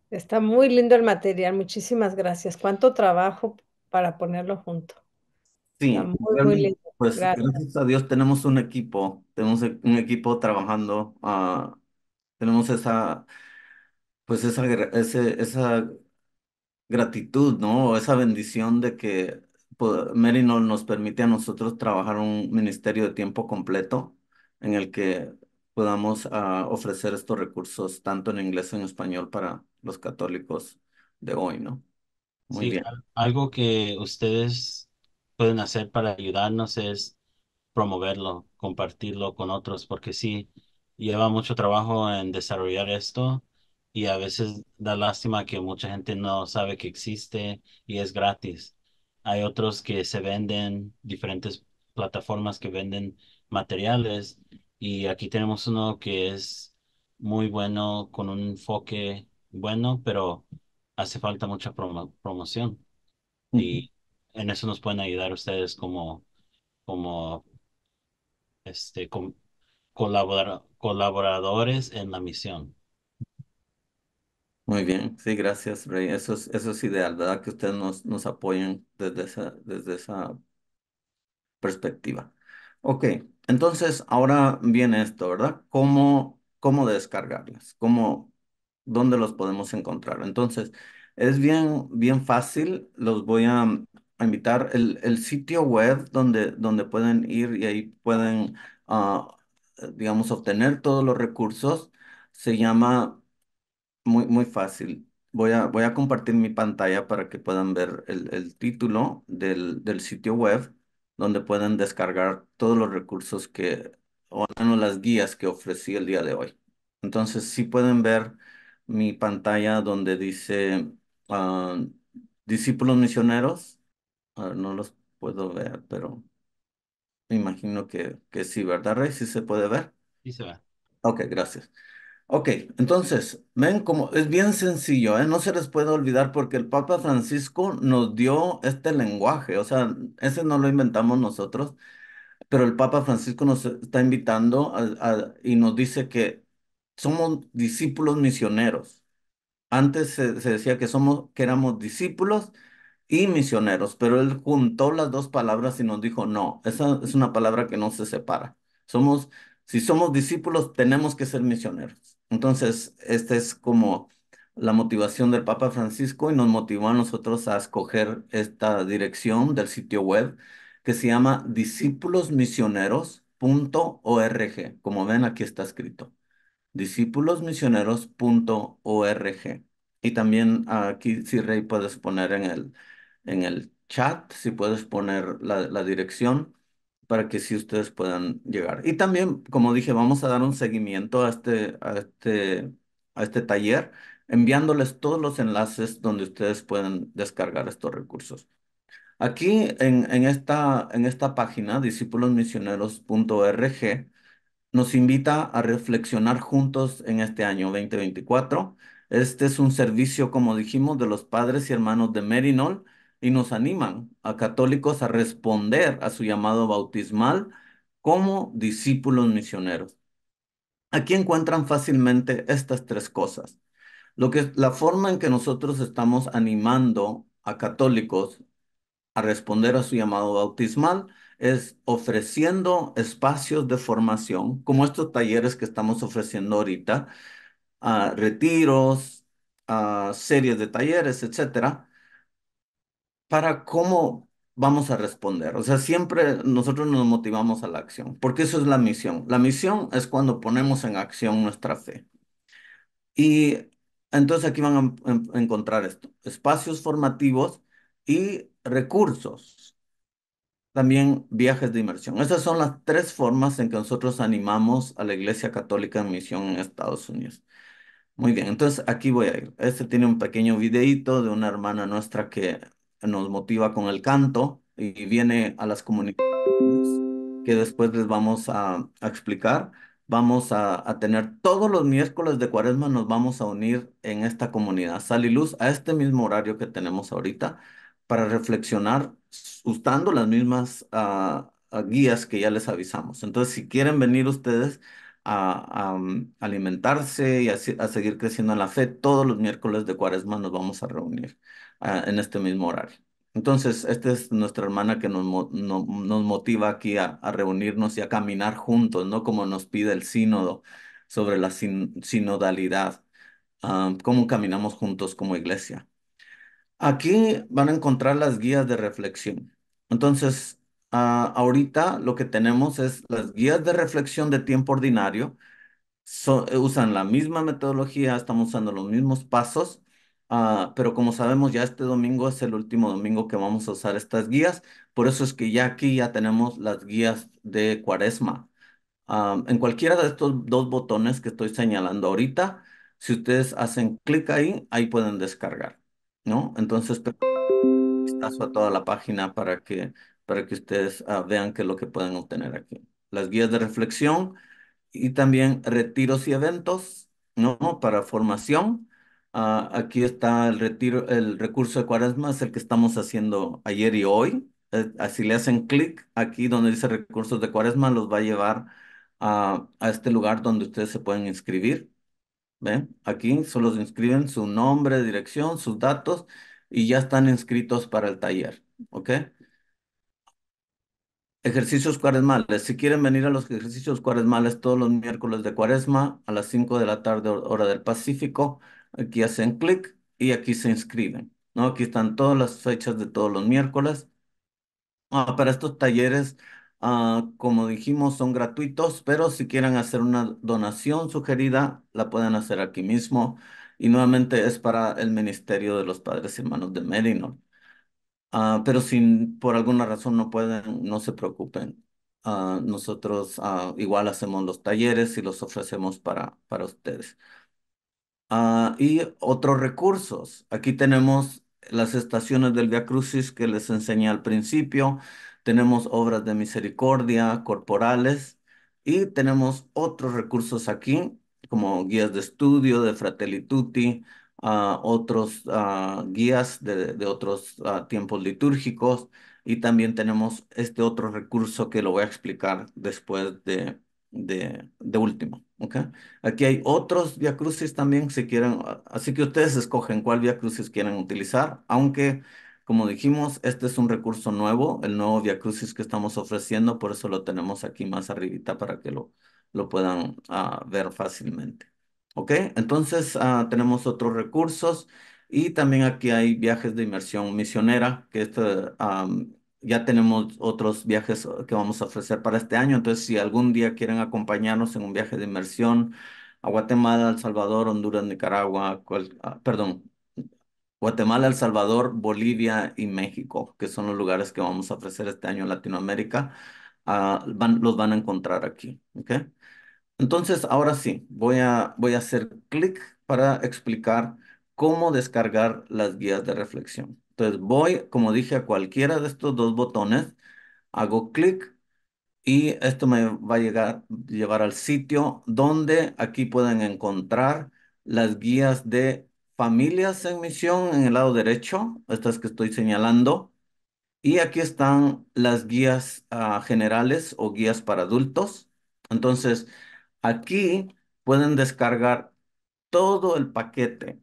Está muy lindo el material, muchísimas gracias. Cuánto trabajo para ponerlo junto. Sí, muy, pues Gracias. a Dios tenemos un equipo, tenemos e, un equipo trabajando, ah, tenemos esa, pues esa, ese, esa gratitud, ¿no? Esa bendición de que pues, Mary no- nos permite a nosotros trabajar un ministerio de tiempo completo en el que podamos ah, ofrecer estos recursos tanto en inglés como en español para los católicos de hoy, ¿no? Muy bien. algo que ustedes pueden hacer para ayudarnos es promoverlo, compartirlo con otros, porque sí, lleva mucho trabajo en desarrollar esto y a veces da lástima que mucha gente no sabe que existe y es gratis. Hay otros que se venden, diferentes plataformas que venden materiales y aquí tenemos uno que es muy bueno con un enfoque bueno, pero hace falta mucha promoción. Y en eso nos pueden ayudar ustedes como, como este, colaboradores en la misión. Muy bien, sí, gracias, Rey. Eso es, eso es ideal, ¿verdad? Que ustedes nos, nos apoyen desde esa, desde esa perspectiva. Ok, entonces ahora viene esto, ¿verdad? ¿Cómo, cómo descargarlas? ¿Cómo, ¿Dónde los podemos encontrar? Entonces, es bien, bien fácil. Los voy a, invitar el, el sitio web donde, donde pueden ir y ahí pueden, ah, digamos, obtener todos los recursos. Se llama muy, muy fácil. Voy a, voy a compartir mi pantalla para que puedan ver el, título del, sitio web donde pueden descargar todos los recursos que, o al menos las guías que ofrecí el día de hoy. Entonces, sí pueden ver mi pantalla donde dice ah, discípulos misioneros no los puedo ver, pero me imagino que, que sí, ¿verdad, Rey? Sí se puede ver. Sí se ve. Ok, gracias. Ok, entonces, ven como es bien sencillo, ¿eh? No se les puede olvidar porque el Papa Francisco nos dio este lenguaje, o sea, ese no lo inventamos nosotros, pero el Papa Francisco nos está invitando y nos dice que somos discípulos misioneros. Antes se, decía que somos, que éramos discípulos y misioneros, pero él juntó las dos palabras y nos dijo, no, esa es una palabra que no se separa. Somos, si somos discípulos, tenemos que ser misioneros. Entonces, esta es como la motivación del Papa Francisco y nos motivó a nosotros a escoger esta dirección del sitio web que se llama discípulosmisioneros.org. Como ven, aquí está escrito, discípulosmisioneros.org. Y también aquí, si Rey, puedes poner en el en el chat, si puedes poner la, dirección para que si ustedes puedan llegar. Y también, como dije, vamos a dar un seguimiento a este, a este, a este taller, enviándoles todos los enlaces donde ustedes pueden descargar estos recursos. Aquí en, en, esta, en esta página, discípulosmisioneros.org, nos invita a reflexionar juntos en este año 2024. Este es un servicio, como dijimos, de los padres y hermanos de Merinol y nos animan a católicos a responder a su llamado bautismal como discípulos misioneros. Aquí encuentran fácilmente estas tres cosas. Lo que, la forma en que nosotros estamos animando a católicos a responder a su llamado bautismal es ofreciendo espacios de formación, como estos talleres que estamos ofreciendo ahorita, retiros, series de talleres, etcétera, para cómo vamos a responder. O sea, siempre nosotros nos motivamos a la acción, porque eso es la misión. La misión es cuando ponemos en acción nuestra fe. Y entonces aquí van a em, em, encontrar esto, espacios formativos y recursos. También viajes de inmersión. Esas son las tres formas en que nosotros animamos a la Iglesia Católica en misión en Estados Unidos. Muy bien, entonces aquí voy a ir. Este tiene un pequeño videito de una hermana nuestra que nos motiva con el canto y viene a las comunidades que después les vamos a, explicar. Vamos a, tener todos los miércoles de cuaresma, nos vamos a unir en esta comunidad Sal y Luz a este mismo horario que tenemos ahorita para reflexionar usando las mismas ah, ah, guías que ya les avisamos. Entonces, si quieren venir ustedes a, a mm, alimentarse y a seguir creciendo en la fe, todos los miércoles de cuaresma nos vamos a reunir en este mismo horario. Entonces, esta es nuestra hermana que nos, motiva aquí a, reunirnos y a caminar juntos, ¿no? Como nos pide el sínodo sobre la sinodalidad, como ah, cómo caminamos juntos como iglesia. Aquí van a encontrar las guías de reflexión. Entonces, ah, ahorita lo que tenemos es las guías de reflexión de tiempo ordinario. Eh, usan la misma metodología, estamos usando los mismos pasos, Ah, pero como sabemos, ya este domingo es el último domingo que vamos a usar estas guías. Por eso es que ya aquí ya tenemos las guías de Cuaresma. Ah, en cualquiera de estos dos botones que estoy señalando ahorita, si ustedes hacen clic ahí, ahí pueden descargar, ¿no? Entonces, un a toda la página para que, para que ustedes ah, vean qué es lo que pueden obtener aquí. Las guías de reflexión y también retiros y eventos, ¿no? Para formación Ah, aquí está el retiro, el recurso de Cuaresma, es el que estamos haciendo ayer y hoy. Eh, así le hacen clic aquí donde dice recursos de Cuaresma, los va a llevar a, este lugar donde ustedes se pueden inscribir. ¿Ven? Aquí solo se inscriben su nombre, dirección, sus datos y ya están inscritos para el taller. ¿Ok? Ejercicios cuaresmales. Si quieren venir a los ejercicios cuaresmales todos los miércoles de cuaresma a las 5 de la tarde hora del Pacífico, aquí hacen clic y aquí se inscriben. ¿no? Aquí están todas las fechas de todos los miércoles. Ah, para estos talleres, ah, como dijimos, son gratuitos, pero si quieren hacer una donación sugerida, la pueden hacer aquí mismo. Y nuevamente es para el Ministerio de los Padres y Hermanos de Medinor. Ah, pero si por alguna razón no pueden, no se preocupen. Ah, nosotros igual hacemos los talleres y los ofrecemos para, para ustedes. Ah, y otros recursos. Aquí tenemos las estaciones del Via Crucis que les enseñé al principio. Tenemos obras de misericordia corporales y tenemos otros recursos aquí, como guías de estudio, de Fratelli Tutti, ah, otros ah, guías de, otros tiempos litúrgicos. Y también tenemos este otro recurso que lo voy a explicar después de de, de último. ¿okay? Aquí hay otros Via Crucis también, si quieren, así que ustedes escogen cuál Via Crucis quieren utilizar, aunque, como dijimos, este es un recurso nuevo, el nuevo Via Crucis que estamos ofreciendo, por eso lo tenemos aquí más arribita para que lo, lo puedan ah, ver fácilmente. ¿Ok? Entonces ah, tenemos otros recursos y también aquí hay viajes de inmersión misionera, que este, ya tenemos otros viajes eh, que vamos a ofrecer para este año. Entonces, si algún día quieren acompañarnos en un viaje de inmersión a Guatemala, El Salvador, Honduras, Nicaragua, ah, perdón, Guatemala, El Salvador, Bolivia y México, que son los lugares que vamos a ofrecer este año en Latinoamérica, ah, los van a encontrar aquí. Entonces, ahora sí, voy a, voy a hacer clic para explicar cómo descargar las guías de reflexión. Entonces voy, como dije, a cualquiera de estos dos botones, hago clic y esto me va a llegar, llevar al sitio donde aquí pueden encontrar las guías de familias en misión en el lado derecho, estas que estoy señalando. Y aquí están las guías ah, generales o guías para adultos. Entonces, aquí pueden descargar todo el paquete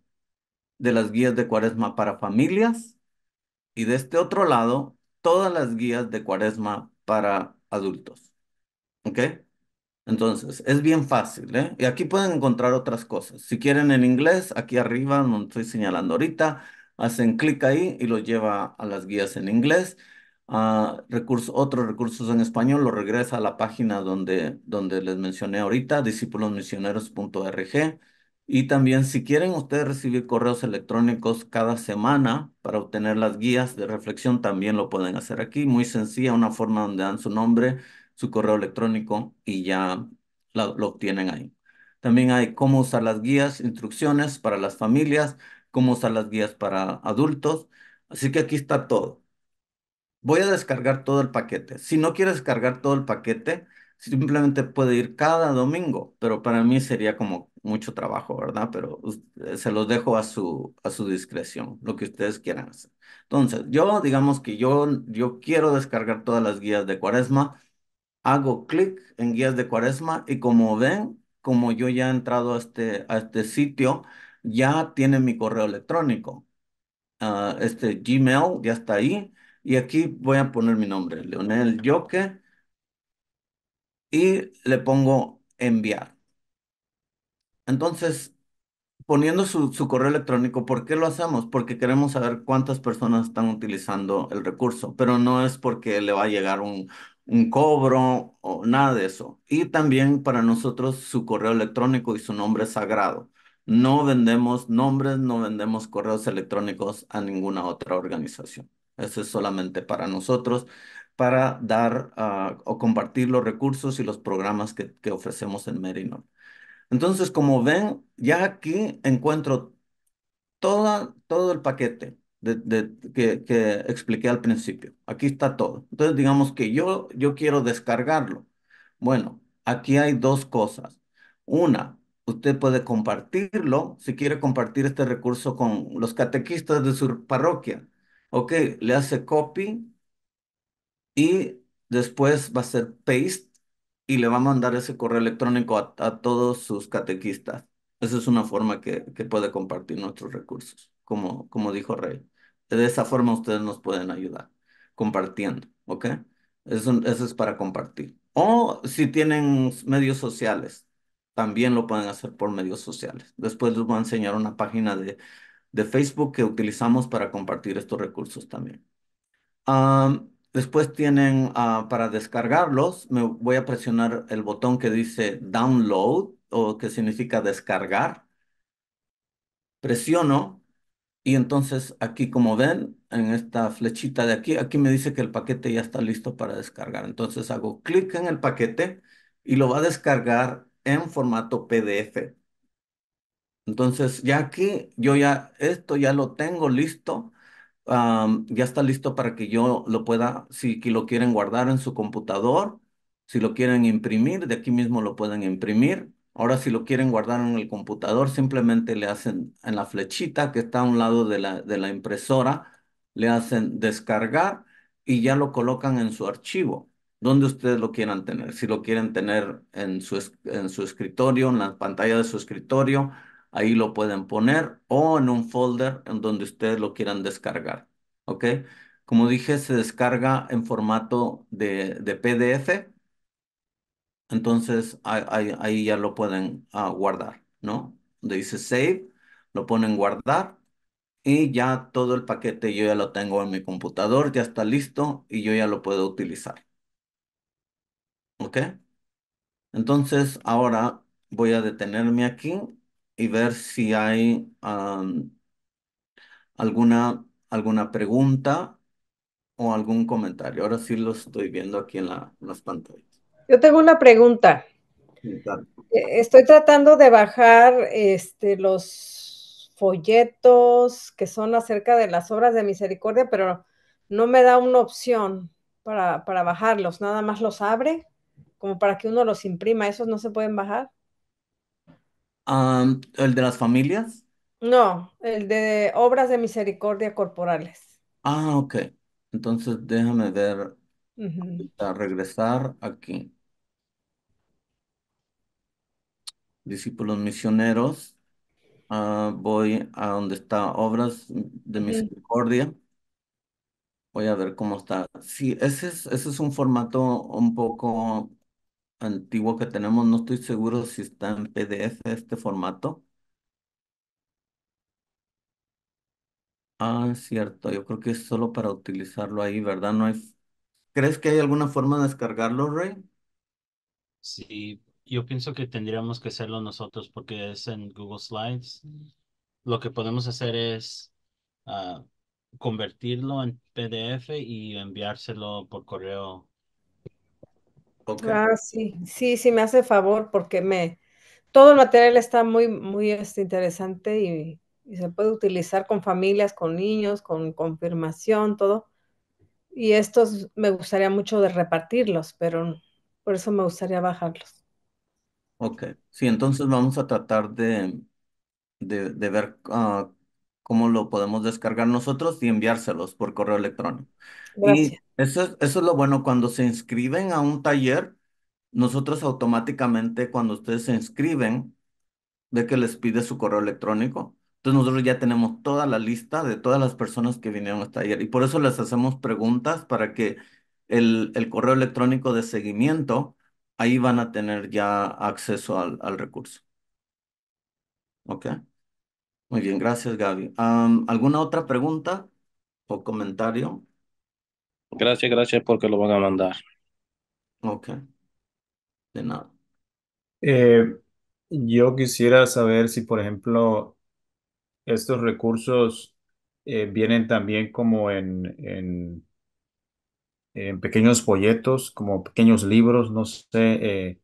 de las guías de cuaresma para familias y de este otro lado todas las guías de cuaresma para adultos. ¿Ok? Entonces, es bien fácil, ¿eh? Y aquí pueden encontrar otras cosas. Si quieren en inglés, aquí arriba, no estoy señalando ahorita, hacen clic ahí y los lleva a las guías en inglés. Ah, otros recursos en español, lo regresa a la página donde, donde les mencioné ahorita, discípulosmisioneros.org. Y también si quieren ustedes recibir correos electrónicos cada semana para obtener las guías de reflexión, también lo pueden hacer aquí. Muy sencilla, una forma donde dan su nombre, su correo electrónico y ya lo, obtienen ahí. También hay cómo usar las guías, instrucciones para las familias, cómo usar las guías para adultos. Así que aquí está todo. Voy a descargar todo el paquete. Si no quiere descargar todo el paquete, simplemente puede ir cada domingo, pero para mí sería como mucho trabajo, ¿verdad? Pero se los dejo a su, a su discreción, lo que ustedes quieran hacer. Entonces, yo, digamos que yo, yo quiero descargar todas las guías de cuaresma, hago clic en guías de cuaresma y como ven, como yo ya he entrado a este, a este sitio, ya tiene mi correo electrónico. Ah, este Gmail ya está ahí y aquí voy a poner mi nombre, Leonel Yoke. y le pongo enviar. Entonces, poniendo su, correo electrónico, ¿por qué lo hacemos? Porque queremos saber cuántas personas están utilizando el recurso, pero no es porque le va a llegar un, cobro o nada de eso. Y también para nosotros su correo electrónico y su nombre es sagrado. No vendemos nombres, no vendemos correos electrónicos a ninguna otra organización. Eso es solamente para nosotros, para dar ah, o compartir los recursos y los programas que, ofrecemos en Merinor. Entonces, como ven, ya aquí encuentro toda, todo el paquete de, que, expliqué al principio. Aquí está todo. Entonces, digamos que yo, yo quiero descargarlo. Bueno, aquí hay dos cosas. Una, usted puede compartirlo si quiere compartir este recurso con los catequistas de su parroquia. Ok, le hace copy y después va a ser paste y le va a mandar ese correo electrónico a, todos sus catequistas. Esa es una forma que, puede compartir nuestros recursos, como, como dijo Rey. De esa forma ustedes nos pueden ayudar compartiendo, ¿ok? Eso, es para compartir. O si tienen medios sociales, también lo pueden hacer por medios sociales. Después les voy a enseñar una página de, Facebook que utilizamos para compartir estos recursos también. Después tienen ah, para descargarlos, me voy a presionar el botón que dice download o que significa descargar. Presiono y entonces aquí como ven en esta flechita de aquí, aquí me dice que el paquete ya está listo para descargar. Entonces hago clic en el paquete y lo va a descargar en formato PDF. Entonces ya aquí yo ya esto ya lo tengo listo ya está listo para que yo lo pueda, si lo quieren guardar en su computador, si lo quieren imprimir, de aquí mismo lo pueden imprimir. Ahora, si lo quieren guardar en el computador, simplemente le hacen en la flechita que está a un lado de la, de la impresora, le hacen descargar y ya lo colocan en su archivo, donde ustedes lo quieran tener. Si lo quieren tener en su, en su escritorio, en la pantalla de su escritorio, ahí lo pueden poner o en un folder en donde ustedes lo quieran descargar. ¿Ok? Como dije, se descarga en formato de, PDF. Entonces ahí, ya lo pueden ah, guardar, ¿no? Donde dice save, lo ponen guardar y ya todo el paquete yo ya lo tengo en mi computador, ya está listo y yo ya lo puedo utilizar. ¿Ok? Entonces ahora voy a detenerme aquí y ver si hay alguna, alguna pregunta o algún comentario. Ahora sí lo estoy viendo aquí en, las pantallas. Yo tengo una pregunta. E, estoy tratando de bajar este, los folletos que son acerca de las obras de misericordia, pero no me da una opción para, para bajarlos, nada más los abre, como para que uno los imprima, esos no se pueden bajar el de las familias. No, el de obras de misericordia corporales. Ah, ok. Entonces déjame ver, a regresar aquí. Discípulos misioneros. Ah, voy a donde está obras de misericordia. Voy a ver cómo está. Sí, ese es, ese es un formato un poco antiguo que tenemos, no estoy seguro si está en PDF este formato. Ah, es cierto, yo creo que es solo para utilizarlo ahí, ¿verdad? No hay... ¿Crees que hay alguna forma de descargarlo, Rey? Sí, yo pienso que tendríamos que hacerlo nosotros porque es en Google Slides. Lo que podemos hacer es ah, convertirlo en PDF y enviárselo por correo Ah, sí, sí, sí, me hace favor porque me todo el material está muy, muy este, interesante y, se puede utilizar con familias, con niños, con confirmación, todo. Y estos me gustaría mucho de repartirlos, pero por eso me gustaría bajarlos. Ok, sí, entonces vamos a tratar de, ver ah, cómo lo podemos descargar nosotros y enviárselos por correo electrónico. Y eso es, eso es lo bueno, cuando se inscriben a un taller, nosotros automáticamente cuando ustedes se inscriben, de que les pide su correo electrónico. Entonces nosotros ya tenemos toda la lista de todas las personas que vinieron al taller y por eso les hacemos preguntas para que el, el correo electrónico de seguimiento, ahí van a tener ya acceso al, al recurso. ¿Ok? Muy bien, gracias Gaby. ¿alguna otra pregunta o comentario? Gracias, gracias porque lo van a mandar. Ok, de nada. Eh, yo quisiera saber si, por ejemplo, estos recursos eh, vienen también como en, en, en pequeños folletos, como pequeños libros, no sé.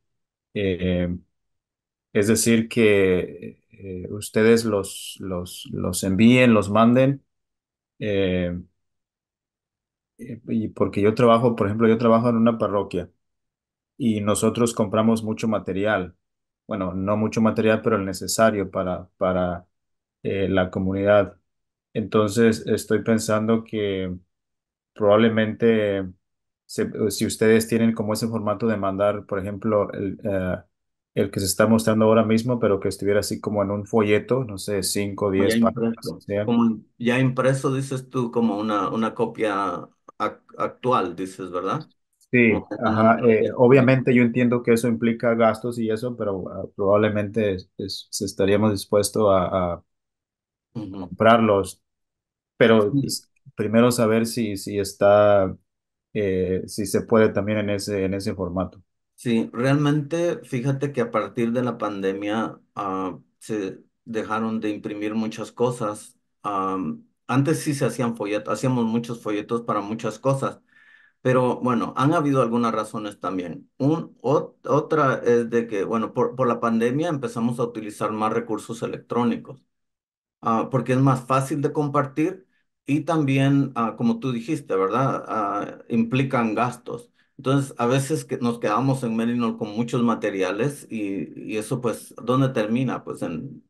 Eh, es decir, que eh, ustedes los, los, los, envíen, los manden. Eh, eh, y porque yo trabajo, por ejemplo, yo trabajo en una parroquia y nosotros compramos mucho material. Bueno, no mucho material, pero el necesario para, para la comunidad. Entonces, estoy pensando que probablemente si ustedes tienen como ese formato de mandar, por ejemplo, el, el que se está mostrando ahora mismo, pero que estuviera así como en un folleto, no sé, 5, 10 páginas. ya impreso, dices tú, como una, una copia actual, dices, ¿verdad? Sí, eh, obviamente yo entiendo que eso implica gastos y eso, pero ah, probablemente estaríamos dispuestos a, comprarlos. Pero primero saber si, si está, eh, si se puede también en ese, en ese formato. Sí, realmente fíjate que a partir de la pandemia ah, se dejaron de imprimir muchas cosas. antes sí se hacían folletos, hacíamos muchos folletos para muchas cosas, pero bueno, han habido algunas razones también. Un, otra es de que, bueno, por, por la pandemia empezamos a utilizar más recursos electrónicos, ah, porque es más fácil de compartir y también, ah, como tú dijiste, ¿verdad? implican gastos. Entonces, a veces que nos quedamos en Merinol con muchos materiales y, y eso pues, ¿dónde termina? Pues en,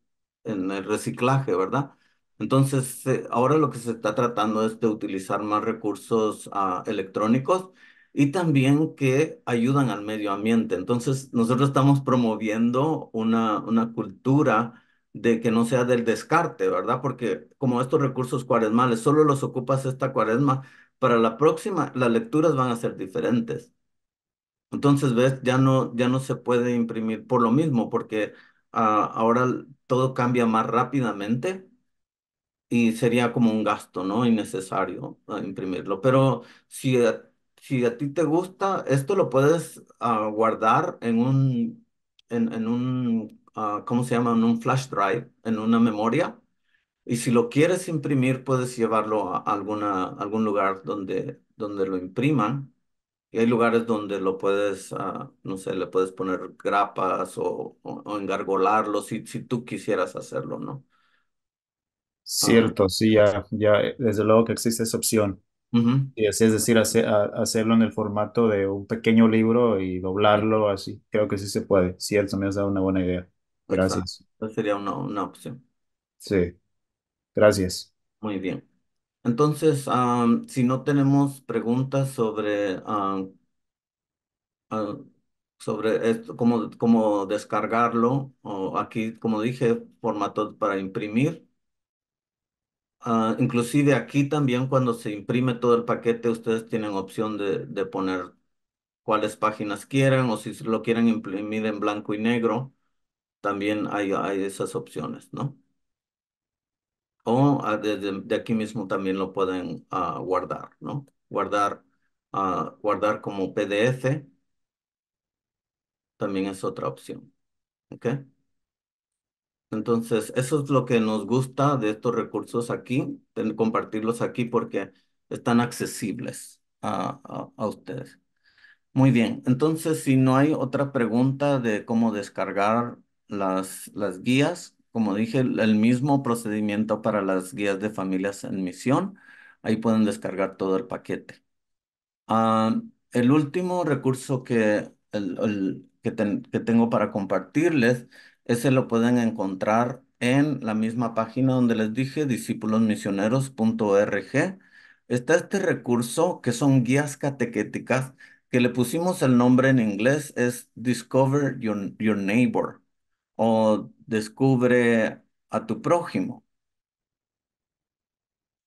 en el reciclaje, ¿verdad? Entonces, eh, ahora lo que se está tratando es de utilizar más recursos ah, electrónicos y también que ayudan al medio ambiente. Entonces, nosotros estamos promoviendo una, una cultura de que no sea del descarte, ¿verdad? Porque como estos recursos cuaresmales solo los ocupas esta cuaresma, para la próxima, las lecturas van a ser diferentes. Entonces, ves, ya no, ya no se puede imprimir por lo mismo, porque ah, ahora todo cambia más rápidamente y sería como un gasto, ¿no? Innecesario ah, imprimirlo. Pero si, si a ti te gusta, esto lo puedes ah, guardar en un, en, en un ¿cómo se llama? En un flash drive, en una memoria y si lo quieres imprimir, puedes llevarlo a alguna, algún lugar donde, donde lo impriman. Y hay lugares donde lo puedes, ah, no sé, le puedes poner grapas o, o, engargolarlo si, si tú quisieras hacerlo, ¿no? Ah. Cierto, sí, ya, ya, eh, desde luego que existe esa opción. Y así es decir, hacerlo en el formato de un pequeño libro y doblarlo así. Creo que sí se puede. Cierto, me has dado una buena idea. Gracias. sería una, una opción. Sí. Gracias. Muy bien. Entonces, si no tenemos preguntas sobre, ah, sobre esto, cómo, cómo descargarlo, o aquí, como dije, formato para imprimir. Ah, inclusive aquí también cuando se imprime todo el paquete, ustedes tienen opción de, de poner cuáles páginas quieran o si lo quieren imprimir en blanco y negro, también hay, hay esas opciones, ¿no? o ah, desde de, aquí mismo también lo pueden ah, guardar, ¿no? Guardar, ah, guardar como PDF también es otra opción, ¿ok? Entonces, eso es lo que nos gusta de estos recursos aquí, compartirlos aquí porque están accesibles a, a, a ustedes. Muy bien, entonces si no hay otra pregunta de cómo descargar las, las guías, como dije, el mismo procedimiento para las guías de familias en misión. Ahí pueden descargar todo el paquete. Ah, el último recurso que, que, tengo para compartirles, ese lo pueden encontrar en la misma página donde les dije, discípulosmisioneros.org. Está este recurso que son guías catequéticas que le pusimos el nombre en inglés, es Discover Your Neighbor o descubre a tu prójimo.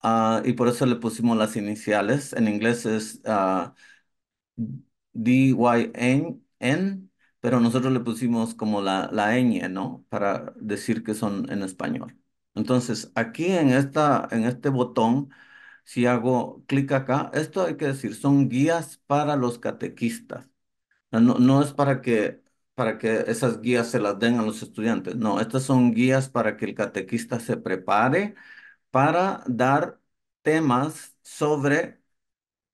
Ah, y por eso le pusimos las iniciales. En inglés es ah, d y N, pero nosotros le pusimos como la, la ñ, ¿no? Para decir que son en español. Entonces, aquí en, esta, en este botón, si hago clic acá, esto hay que decir, son guías para los catequistas. No, no es para que para que esas guías se las den a los estudiantes. No, estas son guías para que el catequista se prepare para dar temas sobre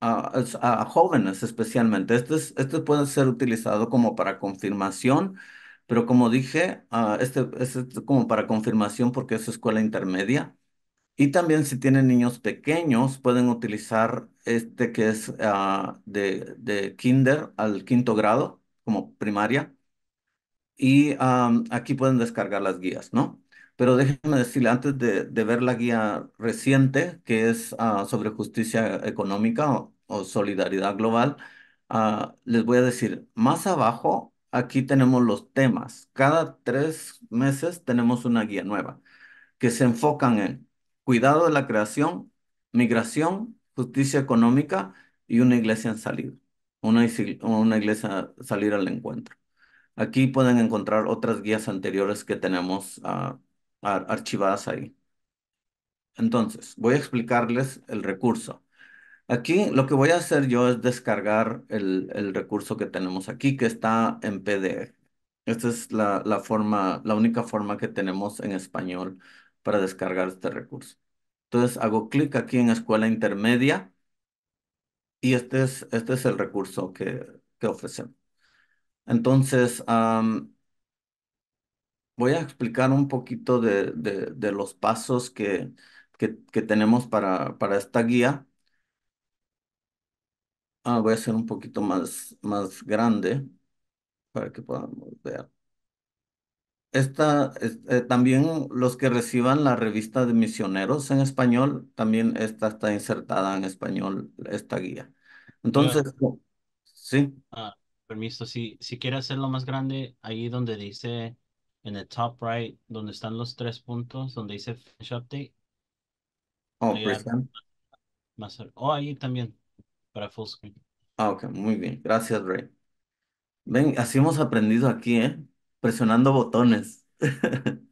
ah, a, jóvenes especialmente. Este, es, este puede ser utilizado como para confirmación, pero como dije, ah, este, es como para confirmación porque es escuela intermedia. Y también si tienen niños pequeños, pueden utilizar este que es ah, de, de kinder al quinto grado como primaria y aquí pueden descargar las guías, ¿no? Pero déjenme decirle, antes de, ver la guía reciente, que es ah, sobre justicia económica o, solidaridad global, ah, les voy a decir, más abajo, aquí tenemos los temas. Cada tres meses tenemos una guía nueva que se enfocan en cuidado de la creación, migración, justicia económica y una iglesia en salida, una, una iglesia salir al encuentro. Aquí pueden encontrar otras guías anteriores que tenemos ah, archivadas ahí. Entonces, voy a explicarles el recurso. Aquí lo que voy a hacer yo es descargar el, recurso que tenemos aquí, que está en PDF. Esta es la, forma, la única forma que tenemos en español para descargar este recurso. Entonces hago clic aquí en Escuela Intermedia y este es, este el recurso que, que ofrecemos. Entonces, voy a explicar un poquito de, los pasos que, que, tenemos para, para esta guía. Ah, voy a hacer un poquito más, más grande para que podamos ver. Esta, eh, también los que reciban la revista de misioneros en español, también esta está insertada en español, esta guía. Entonces, sí. Ah, Permiso, si, si quiere hacerlo más grande, ahí donde dice en el top right, donde están los tres puntos, donde dice Finish Update. Oh, ahí oh, también, para full screen. Ah, ok, muy bien. Gracias, Ray. Ven, así hemos aprendido aquí, ¿eh? Presionando botones.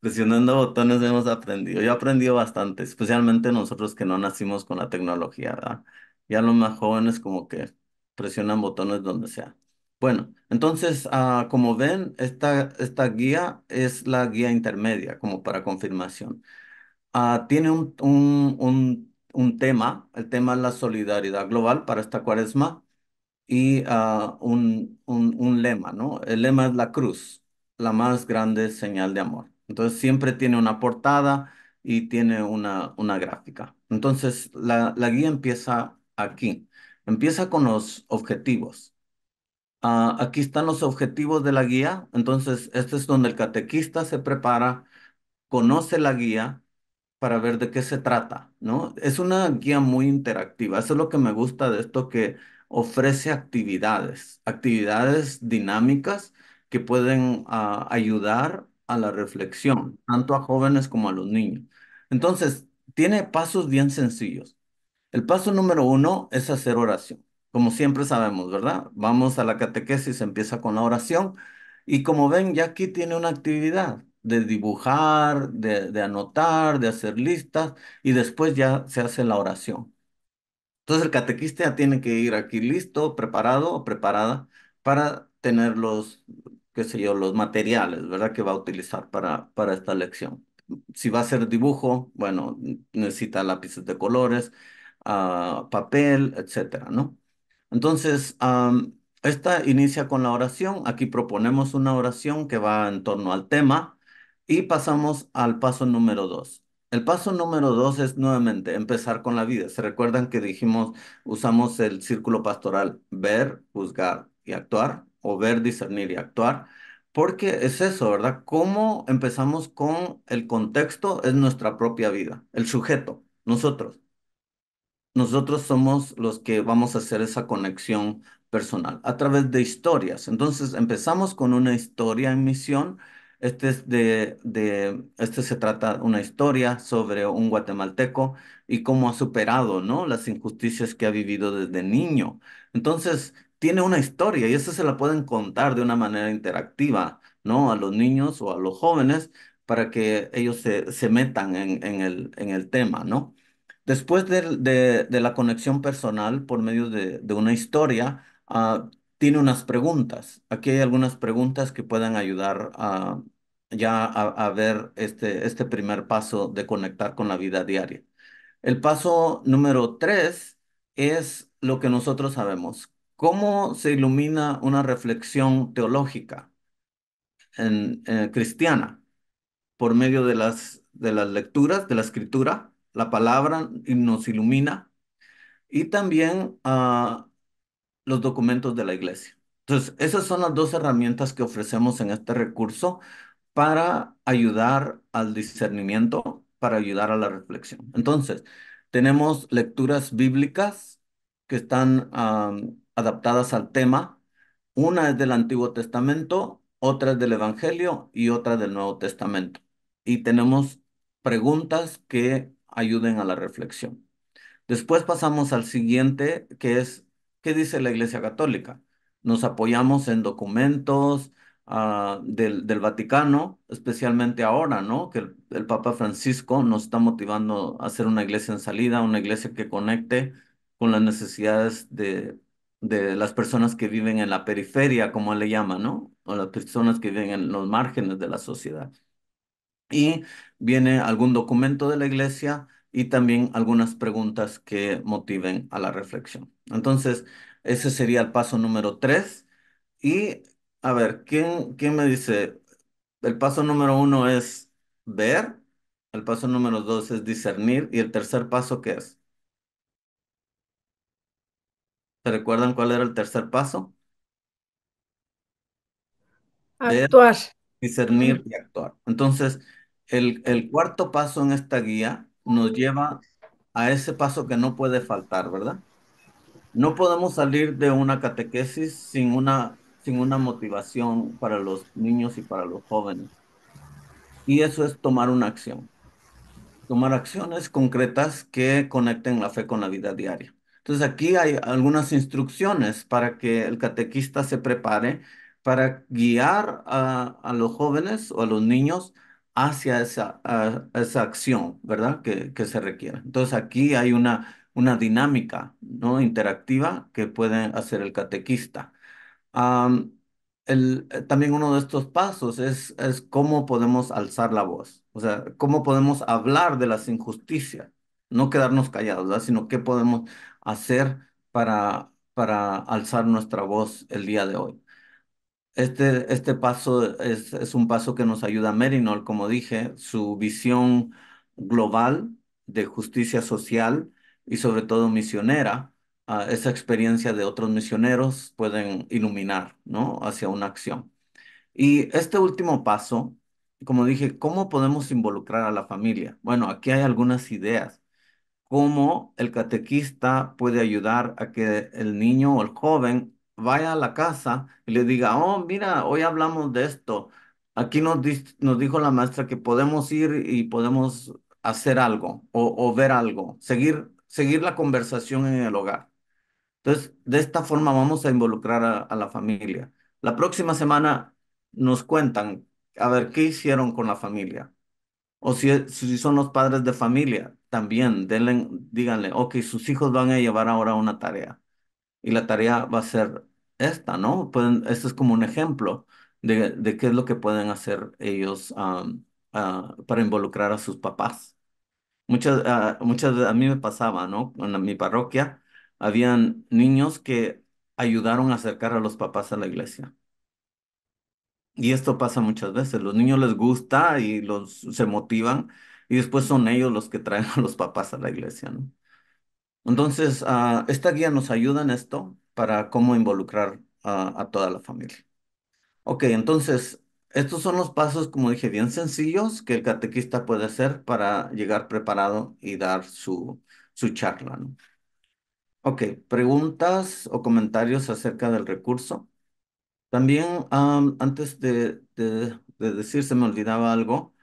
Presionando botones hemos aprendido. Yo he aprendido bastante, especialmente nosotros que no nacimos con la tecnología, ¿verdad? Ya los más jóvenes como que presionan botones donde sea. Bueno, entonces, ah, como ven, esta, esta guía es la guía intermedia, como para confirmación. Ah, tiene un, un, un, un, tema, el tema es la solidaridad global para esta cuaresma y ah, un, lema, ¿no? El lema es la cruz, la más grande señal de amor. Entonces, siempre tiene una portada y tiene una, una gráfica. Entonces, la, la guía empieza aquí. Empieza con los objetivos. Ah, aquí están los objetivos de la guía. Entonces, este es donde el catequista se prepara, conoce la guía para ver de qué se trata, ¿no? Es una guía muy interactiva. Eso es lo que me gusta de esto que ofrece actividades, actividades dinámicas que pueden ah, ayudar a la reflexión, tanto a jóvenes como a los niños. Entonces, tiene pasos bien sencillos. El paso número uno es hacer oración. Como siempre sabemos, ¿verdad? Vamos a la catequesis, empieza con la oración. Y como ven, ya aquí tiene una actividad de dibujar, de, anotar, de hacer listas, y después ya se hace la oración. Entonces el catequista ya tiene que ir aquí listo, preparado o preparada para tener los, qué sé yo, los materiales, ¿verdad? Que va a utilizar para, para esta lección. Si va a ser dibujo, bueno, necesita lápices de colores, Ah, papel, etcétera, ¿no? Entonces, esta inicia con la oración. Aquí proponemos una oración que va en torno al tema y pasamos al paso número dos. El paso número dos es nuevamente empezar con la vida. ¿Se recuerdan que dijimos, usamos el círculo pastoral, ver, juzgar y actuar? O ver, discernir y actuar. Porque es eso, ¿verdad? Cómo empezamos con el contexto es nuestra propia vida, el sujeto, nosotros nosotros somos los que vamos a hacer esa conexión personal a través de historias. Entonces empezamos con una historia en misión. Este, es de, de, este se trata una historia sobre un guatemalteco y cómo ha superado ¿no? las injusticias que ha vivido desde niño. Entonces, tiene una historia y eso se la pueden contar de una manera interactiva ¿no? a los niños o a los jóvenes para que ellos se, metan en, en, el, en el tema, ¿no? Después de, la conexión personal por medio de, una historia, ah, tiene unas preguntas. Aquí hay algunas preguntas que puedan ayudar a, ya a, ver este, este primer paso de conectar con la vida diaria. El paso número tres es lo que nosotros sabemos. ¿Cómo se ilumina una reflexión teológica en, eh, cristiana? Por medio de las, de las lecturas, de la escritura, la palabra nos ilumina y también ah, los documentos de la iglesia. Entonces, esas son las dos herramientas que ofrecemos en este recurso para ayudar al discernimiento, para ayudar a la reflexión. Entonces, tenemos lecturas bíblicas que están adaptadas al tema. Una es del Antiguo Testamento, otra es del Evangelio y otra del Nuevo Testamento. Y tenemos preguntas que ayuden a la reflexión. Después pasamos al siguiente, que es, ¿qué dice la Iglesia Católica? Nos apoyamos en documentos ah, del, Vaticano, especialmente ahora, ¿no? Que el, Papa Francisco nos está motivando a hacer una iglesia en salida, una iglesia que conecte con las necesidades de, de las personas que viven en la periferia, como le llama, ¿no? O las personas que viven en los márgenes de la sociedad y viene algún documento de la iglesia y también algunas preguntas que motiven a la reflexión. Entonces, ese sería el paso número tres. Y a ver, ¿quién, quién me dice? El paso número uno es ver, el paso número dos es discernir y el tercer paso, ¿qué es? ¿Se recuerdan cuál era el tercer paso? Actuar discernir y actuar. Entonces, el, cuarto paso en esta guía nos lleva a ese paso que no puede faltar, ¿verdad? No podemos salir de una catequesis sin una, sin una motivación para los niños y para los jóvenes. Y eso es tomar una acción. Tomar acciones concretas que conecten la fe con la vida diaria. Entonces aquí hay algunas instrucciones para que el catequista se prepare para guiar a, los jóvenes o a los niños hacia esa, esa acción, ¿verdad? Que, se requiere. Entonces aquí hay una, una dinámica ¿no? interactiva que puede hacer el catequista. Eh, también uno de estos pasos es, es cómo podemos alzar la voz, o sea, cómo podemos hablar de las injusticias, no quedarnos callados, sino qué podemos hacer para, para alzar nuestra voz el día de hoy. Este, este paso es, un paso que nos ayuda a Merinol, como dije, su visión global de justicia social y sobre todo misionera, ah, esa experiencia de otros misioneros pueden iluminar, ¿no? Hacia una acción. Y este último paso, como dije, ¿cómo podemos involucrar a la familia? Bueno, aquí hay algunas ideas. ¿Cómo el catequista puede ayudar a que el niño o el joven vaya a la casa y le diga, oh, mira, hoy hablamos de esto. Aquí nos, nos dijo la maestra que podemos ir y podemos hacer algo o, ver algo, seguir, seguir la conversación en el hogar. Entonces, de esta forma vamos a involucrar a, la familia. La próxima semana nos cuentan a ver qué hicieron con la familia. O si, si son los padres de familia, también denle, díganle, ok, sus hijos van a llevar ahora una tarea y la tarea va a ser esta, ¿no? Pueden, esto es como un ejemplo de, qué es lo que pueden hacer ellos ah, para involucrar a sus papás. Muchas, ah, muchas a mí me pasaba, ¿no? En mi parroquia habían niños que ayudaron a acercar a los papás a la iglesia. Y esto pasa muchas veces. Los niños les gusta y los, se motivan y después son ellos los que traen a los papás a la iglesia, ¿no? Entonces, ah, esta guía nos ayuda en esto para cómo involucrar a, toda la familia. Ok, entonces, estos son los pasos, como dije, bien sencillos que el catequista puede hacer para llegar preparado y dar su, su charla. ¿no? Ok, preguntas o comentarios acerca del recurso. También, antes de, de, decir, se me olvidaba algo,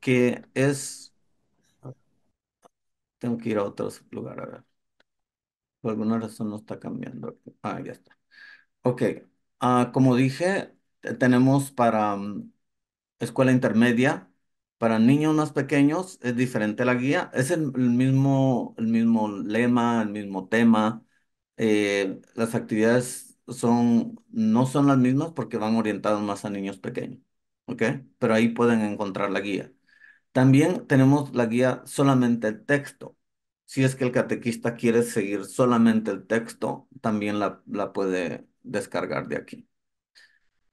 que es... Tengo que ir a otro lugar, a ver. Por alguna razón no está cambiando. Ah, ya está. Ok. Ah, como dije, tenemos para mm, escuela intermedia. Para niños más pequeños es diferente la guía. Es el, mismo, el mismo lema, el mismo tema. Eh, las actividades son, no son las mismas porque van orientadas más a niños pequeños. ¿Ok? Pero ahí pueden encontrar la guía. También tenemos la guía solamente el texto si es que el catequista quiere seguir solamente el texto, también la, la puede descargar de aquí.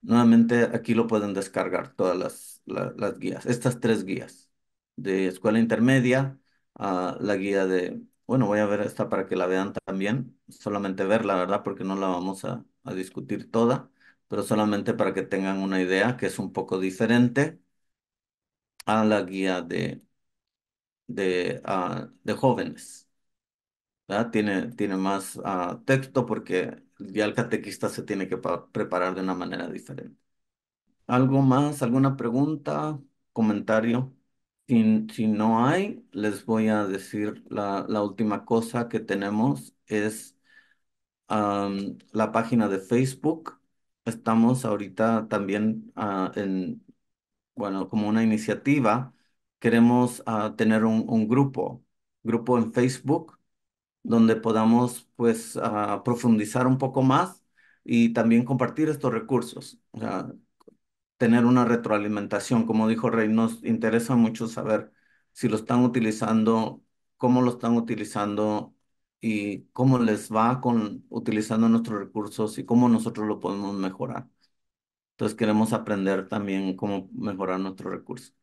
Nuevamente, aquí lo pueden descargar todas las, las guías, estas tres guías de escuela intermedia, a la guía de, bueno, voy a ver esta para que la vean también, solamente verla, ¿verdad? Porque no la vamos a discutir toda, pero solamente para que tengan una idea que es un poco diferente a la guía de de, ah, de jóvenes. Tiene, tiene más ah, texto porque ya el catequista se tiene que preparar de una manera diferente. ¿Algo más? ¿Alguna pregunta? ¿Comentario? Si, si no hay, les voy a decir la, la última cosa que tenemos es la página de Facebook. Estamos ahorita también ah, en, bueno, como una iniciativa queremos ah, tener un, grupo, grupo en Facebook, donde podamos pues ah, profundizar un poco más y también compartir estos recursos, tener una retroalimentación. Como dijo Rey, nos interesa mucho saber si lo están utilizando, cómo lo están utilizando y cómo les va con utilizando nuestros recursos y cómo nosotros lo podemos mejorar. Entonces queremos aprender también cómo mejorar nuestros recursos.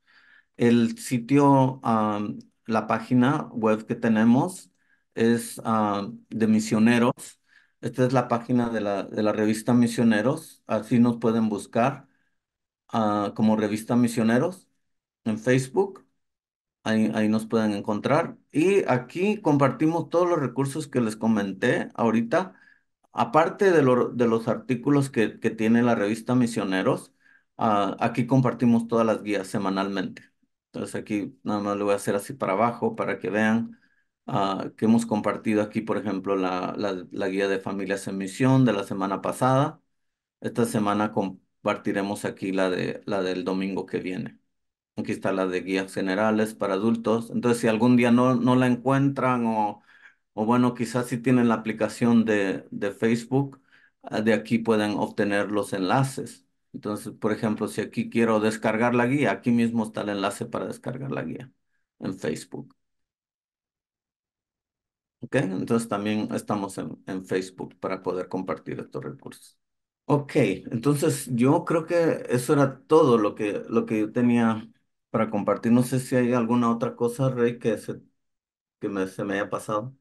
El sitio, la página web que tenemos es de misioneros. Esta es la página de la, revista Misioneros. Así nos pueden buscar ah, como revista Misioneros en Facebook. Ahí, nos pueden encontrar. Y aquí compartimos todos los recursos que les comenté ahorita. Aparte de, los artículos que, tiene la revista Misioneros, ah, aquí compartimos todas las guías semanalmente. Entonces aquí nada más lo voy a hacer así para abajo para que vean ah, que hemos compartido aquí, por ejemplo, la, la, guía de familias en misión de la semana pasada. Esta semana compartiremos aquí la, de, la del domingo que viene. Aquí está la de guías generales para adultos. Entonces, si algún día no, no la encuentran o, o bueno, quizás si tienen la aplicación de Facebook, ah, de aquí pueden obtener los enlaces. Entonces, por ejemplo, si aquí quiero descargar la guía, aquí mismo está el enlace para descargar la guía en Facebook. ¿Ok? Entonces también estamos en, Facebook para poder compartir estos recursos. Ok, entonces yo creo que eso era todo lo que, lo que yo tenía para compartir. No sé si hay alguna otra cosa, Rey, que se, que me, se me haya pasado.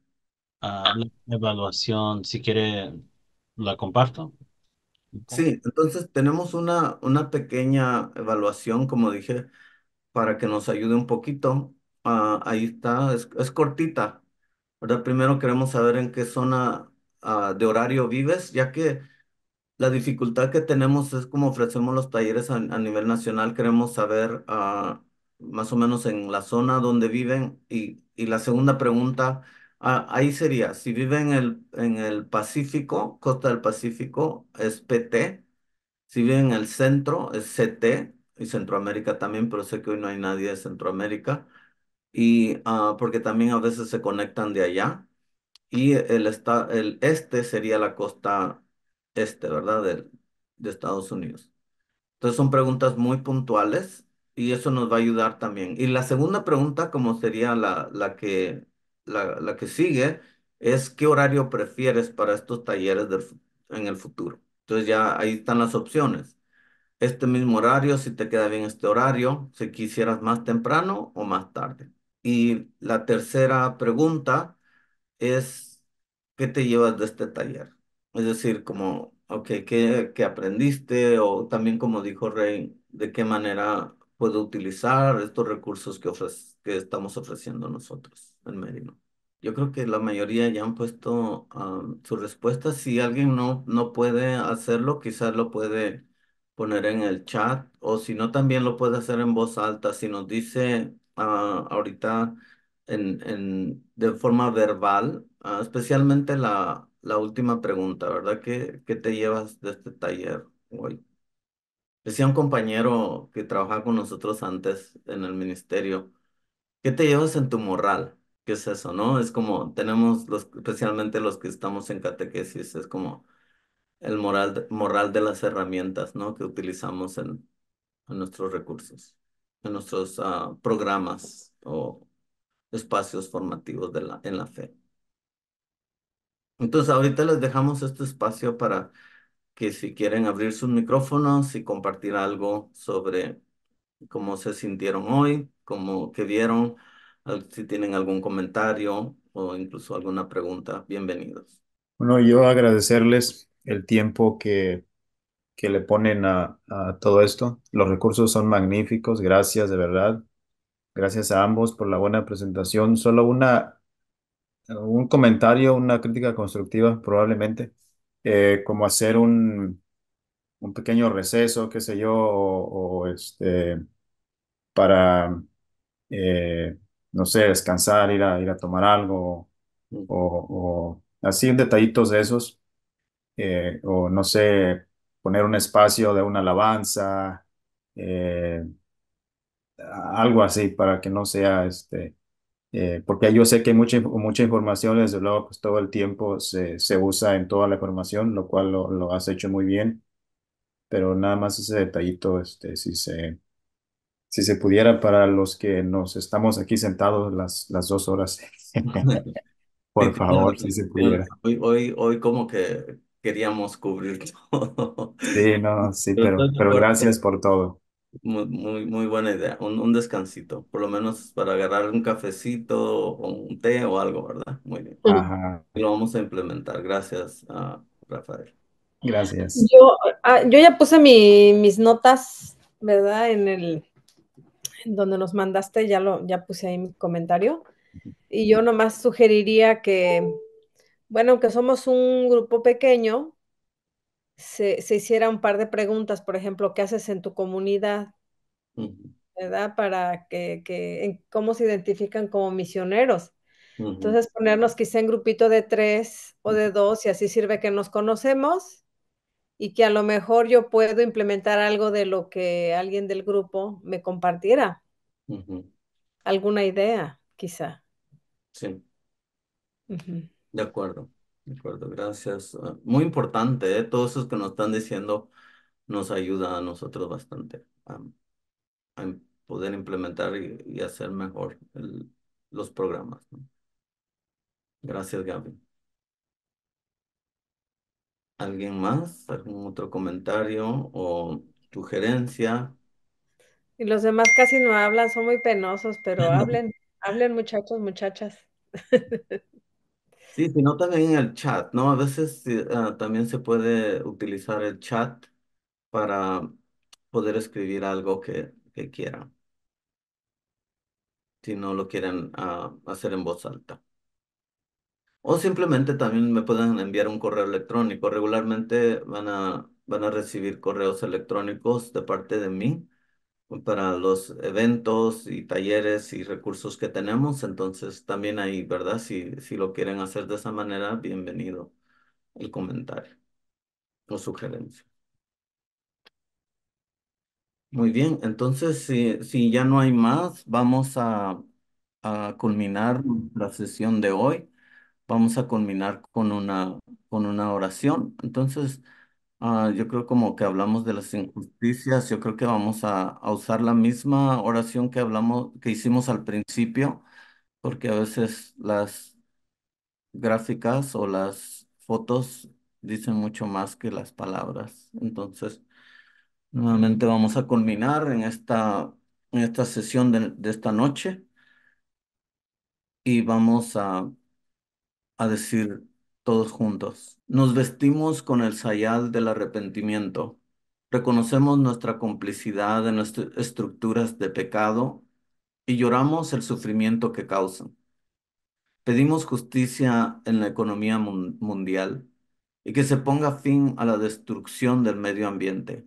Ah, la evaluación, si quiere, la comparto. Sí, entonces tenemos una, una pequeña evaluación, como dije, para que nos ayude un poquito. Ah, ahí está, es, cortita, ¿verdad? Primero queremos saber en qué zona ah, de horario vives, ya que la dificultad que tenemos es como ofrecemos los talleres a, a nivel nacional, queremos saber ah, más o menos en la zona donde viven. Y, y la segunda pregunta Ah, ahí sería, si vive en el, en el Pacífico, costa del Pacífico, es PT. Si vive en el centro, es CT. Y Centroamérica también, pero sé que hoy no hay nadie de Centroamérica. Y ah, porque también a veces se conectan de allá. Y el, el este sería la costa este, ¿verdad? De, de Estados Unidos. Entonces son preguntas muy puntuales y eso nos va a ayudar también. Y la segunda pregunta, como sería la, la que la, que sigue es qué horario prefieres para estos talleres en el futuro. Entonces ya ahí están las opciones. Este mismo horario, si te queda bien este horario, si quisieras más temprano o más tarde. Y la tercera pregunta es, ¿qué te llevas de este taller? Es decir, como, ok, ¿qué, aprendiste? O también como dijo Rey, ¿de qué manera puedo utilizar estos recursos que, que estamos ofreciendo nosotros? Yo creo que la mayoría ya han puesto su respuesta. Si alguien no, no puede hacerlo, quizás lo puede poner en el chat o si no, también lo puede hacer en voz alta. Si nos dice ah, ahorita en, de forma verbal, ah, especialmente la, la última pregunta, ¿verdad? ¿Qué, ¿Qué te llevas de este taller hoy? Decía un compañero que trabajaba con nosotros antes en el ministerio, ¿qué te llevas en tu moral? ¿qué es eso, no? Es como, tenemos, los, especialmente los que estamos en catequesis, es como el moral, moral de las herramientas, ¿no? Que utilizamos en, nuestros recursos, en nuestros ah, programas o espacios formativos de en la fe. Entonces, ahorita les dejamos este espacio para que si quieren abrir sus micrófonos y compartir algo sobre cómo se sintieron hoy, cómo que vieron, si tienen algún comentario o incluso alguna pregunta, bienvenidos. Bueno, yo agradecerles el tiempo que, que le ponen a, todo esto. Los recursos son magníficos, gracias de verdad. Gracias a ambos por la buena presentación. Solo una, un comentario, una crítica constructiva probablemente, eh, como hacer un, un pequeño receso, qué sé yo, o, este, para eh, no sé, descansar, ir a, ir a tomar algo o, así así detallitos de esos, eh, o no sé, poner un espacio de una alabanza, eh, algo así para que no sea este, eh, porque yo sé que mucha, mucha información, desde luego, pues todo el tiempo se, se usa en toda la información, lo cual lo, lo has hecho muy bien, pero nada más ese detallito, este, si se si se pudiera para los que nos estamos aquí sentados las, las dos horas. Por favor, si se pudiera. Hoy, hoy, hoy como que queríamos cubrir todo. Sí, no, sí, pero, gracias por todo. Muy, muy, buena idea. Un, descansito, por lo menos para agarrar un cafecito o un té o algo, ¿verdad? Muy bien. Lo vamos a implementar. Gracias, Rafael. Gracias. Yo, ah, yo ya puse mis notas, ¿verdad? En el, donde nos mandaste, ya lo, ya puse ahí mi comentario. Y yo nomás sugeriría que, bueno, aunque somos un grupo pequeño, se, hiciera un par de preguntas, por ejemplo, ¿qué haces en tu comunidad? ¿Verdad? Para que, que, cómo se identifican como misioneros. Entonces, ponernos quizá en grupito de tres o de dos, y así sirve que nos conocemos y que a lo mejor yo puedo implementar algo de lo que alguien del grupo me compartiera. Alguna idea, quizá. Sí. De acuerdo, de acuerdo, gracias. Ah, muy importante, ¿eh? todos esos que nos están diciendo nos ayuda a nosotros bastante a, poder implementar y, hacer mejor los programas. Gracias, Gaby. ¿Alguien más? ¿Algún otro comentario o sugerencia? Y los demás casi no hablan, son muy penosos, pero hablen, hablen muchachos, muchachas. Sí, ahí en el chat, ¿no? A veces eh, ah, también se puede utilizar el chat para poder escribir algo que, que quieran, si no lo quieren ah, hacer en voz alta. O simplemente también me pueden enviar un correo electrónico. Regularmente van a, van a recibir correos electrónicos de parte de mí eh, para los eventos y talleres y recursos que tenemos. Entonces también ahí, ¿verdad? Si, si lo quieren hacer de esa manera, bienvenido el comentario o sugerencia. Muy bien, entonces si, si ya no hay más, vamos a, a culminar la sesión de hoy vamos a culminar con una, con una oración. Entonces, ah, yo creo como que hablamos de las injusticias, yo creo que vamos a, usar la misma oración que hablamos, que hicimos al principio, porque a veces las gráficas o las fotos dicen mucho más que las palabras. Entonces, nuevamente vamos a culminar en esta, en esta sesión de esta noche y vamos a a decir todos juntos. Nos vestimos con el sayal del arrepentimiento. Reconocemos nuestra complicidad en nuestras estructuras de pecado y lloramos el sufrimiento que causan. Pedimos justicia en la economía mundial y que se ponga fin a la destrucción del medio ambiente.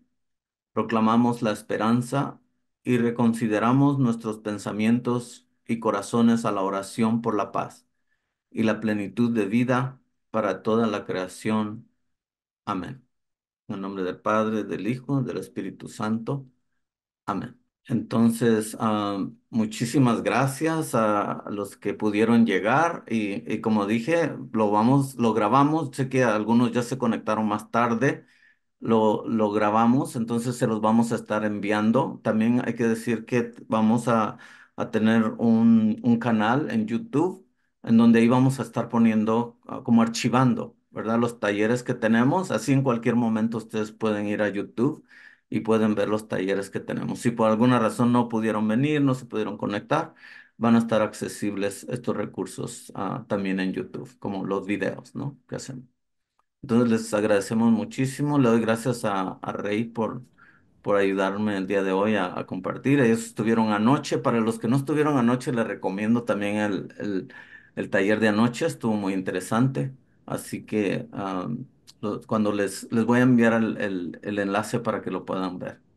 Proclamamos la esperanza y reconsideramos nuestros pensamientos y corazones a la oración por la paz y la plenitud de vida para toda la creación. Amén. En nombre del Padre, del Hijo, del Espíritu Santo. Amén. Entonces, ah, muchísimas gracias a los que pudieron llegar y, como dije, lo vamos, lo grabamos. Sé que algunos ya se conectaron más tarde. Lo, lo grabamos, entonces se los vamos a estar enviando. También hay que decir que vamos a, tener un, un canal en YouTube en donde íbamos a estar poniendo, ah, como archivando, ¿verdad? Los talleres que tenemos. Así en cualquier momento ustedes pueden ir a YouTube y pueden ver los talleres que tenemos. Si por alguna razón no pudieron venir, no se pudieron conectar, van a estar accesibles estos recursos ah, también en YouTube, como los videos, ¿no? Que hacen Entonces les agradecemos muchísimo. Le doy gracias a, a Rey por, por ayudarme el día de hoy a, a, compartir. Ellos estuvieron anoche. Para los que no estuvieron anoche, les recomiendo también el, el el taller de anoche estuvo muy interesante, así que ah, cuando les, les voy a enviar el enlace para que lo puedan ver.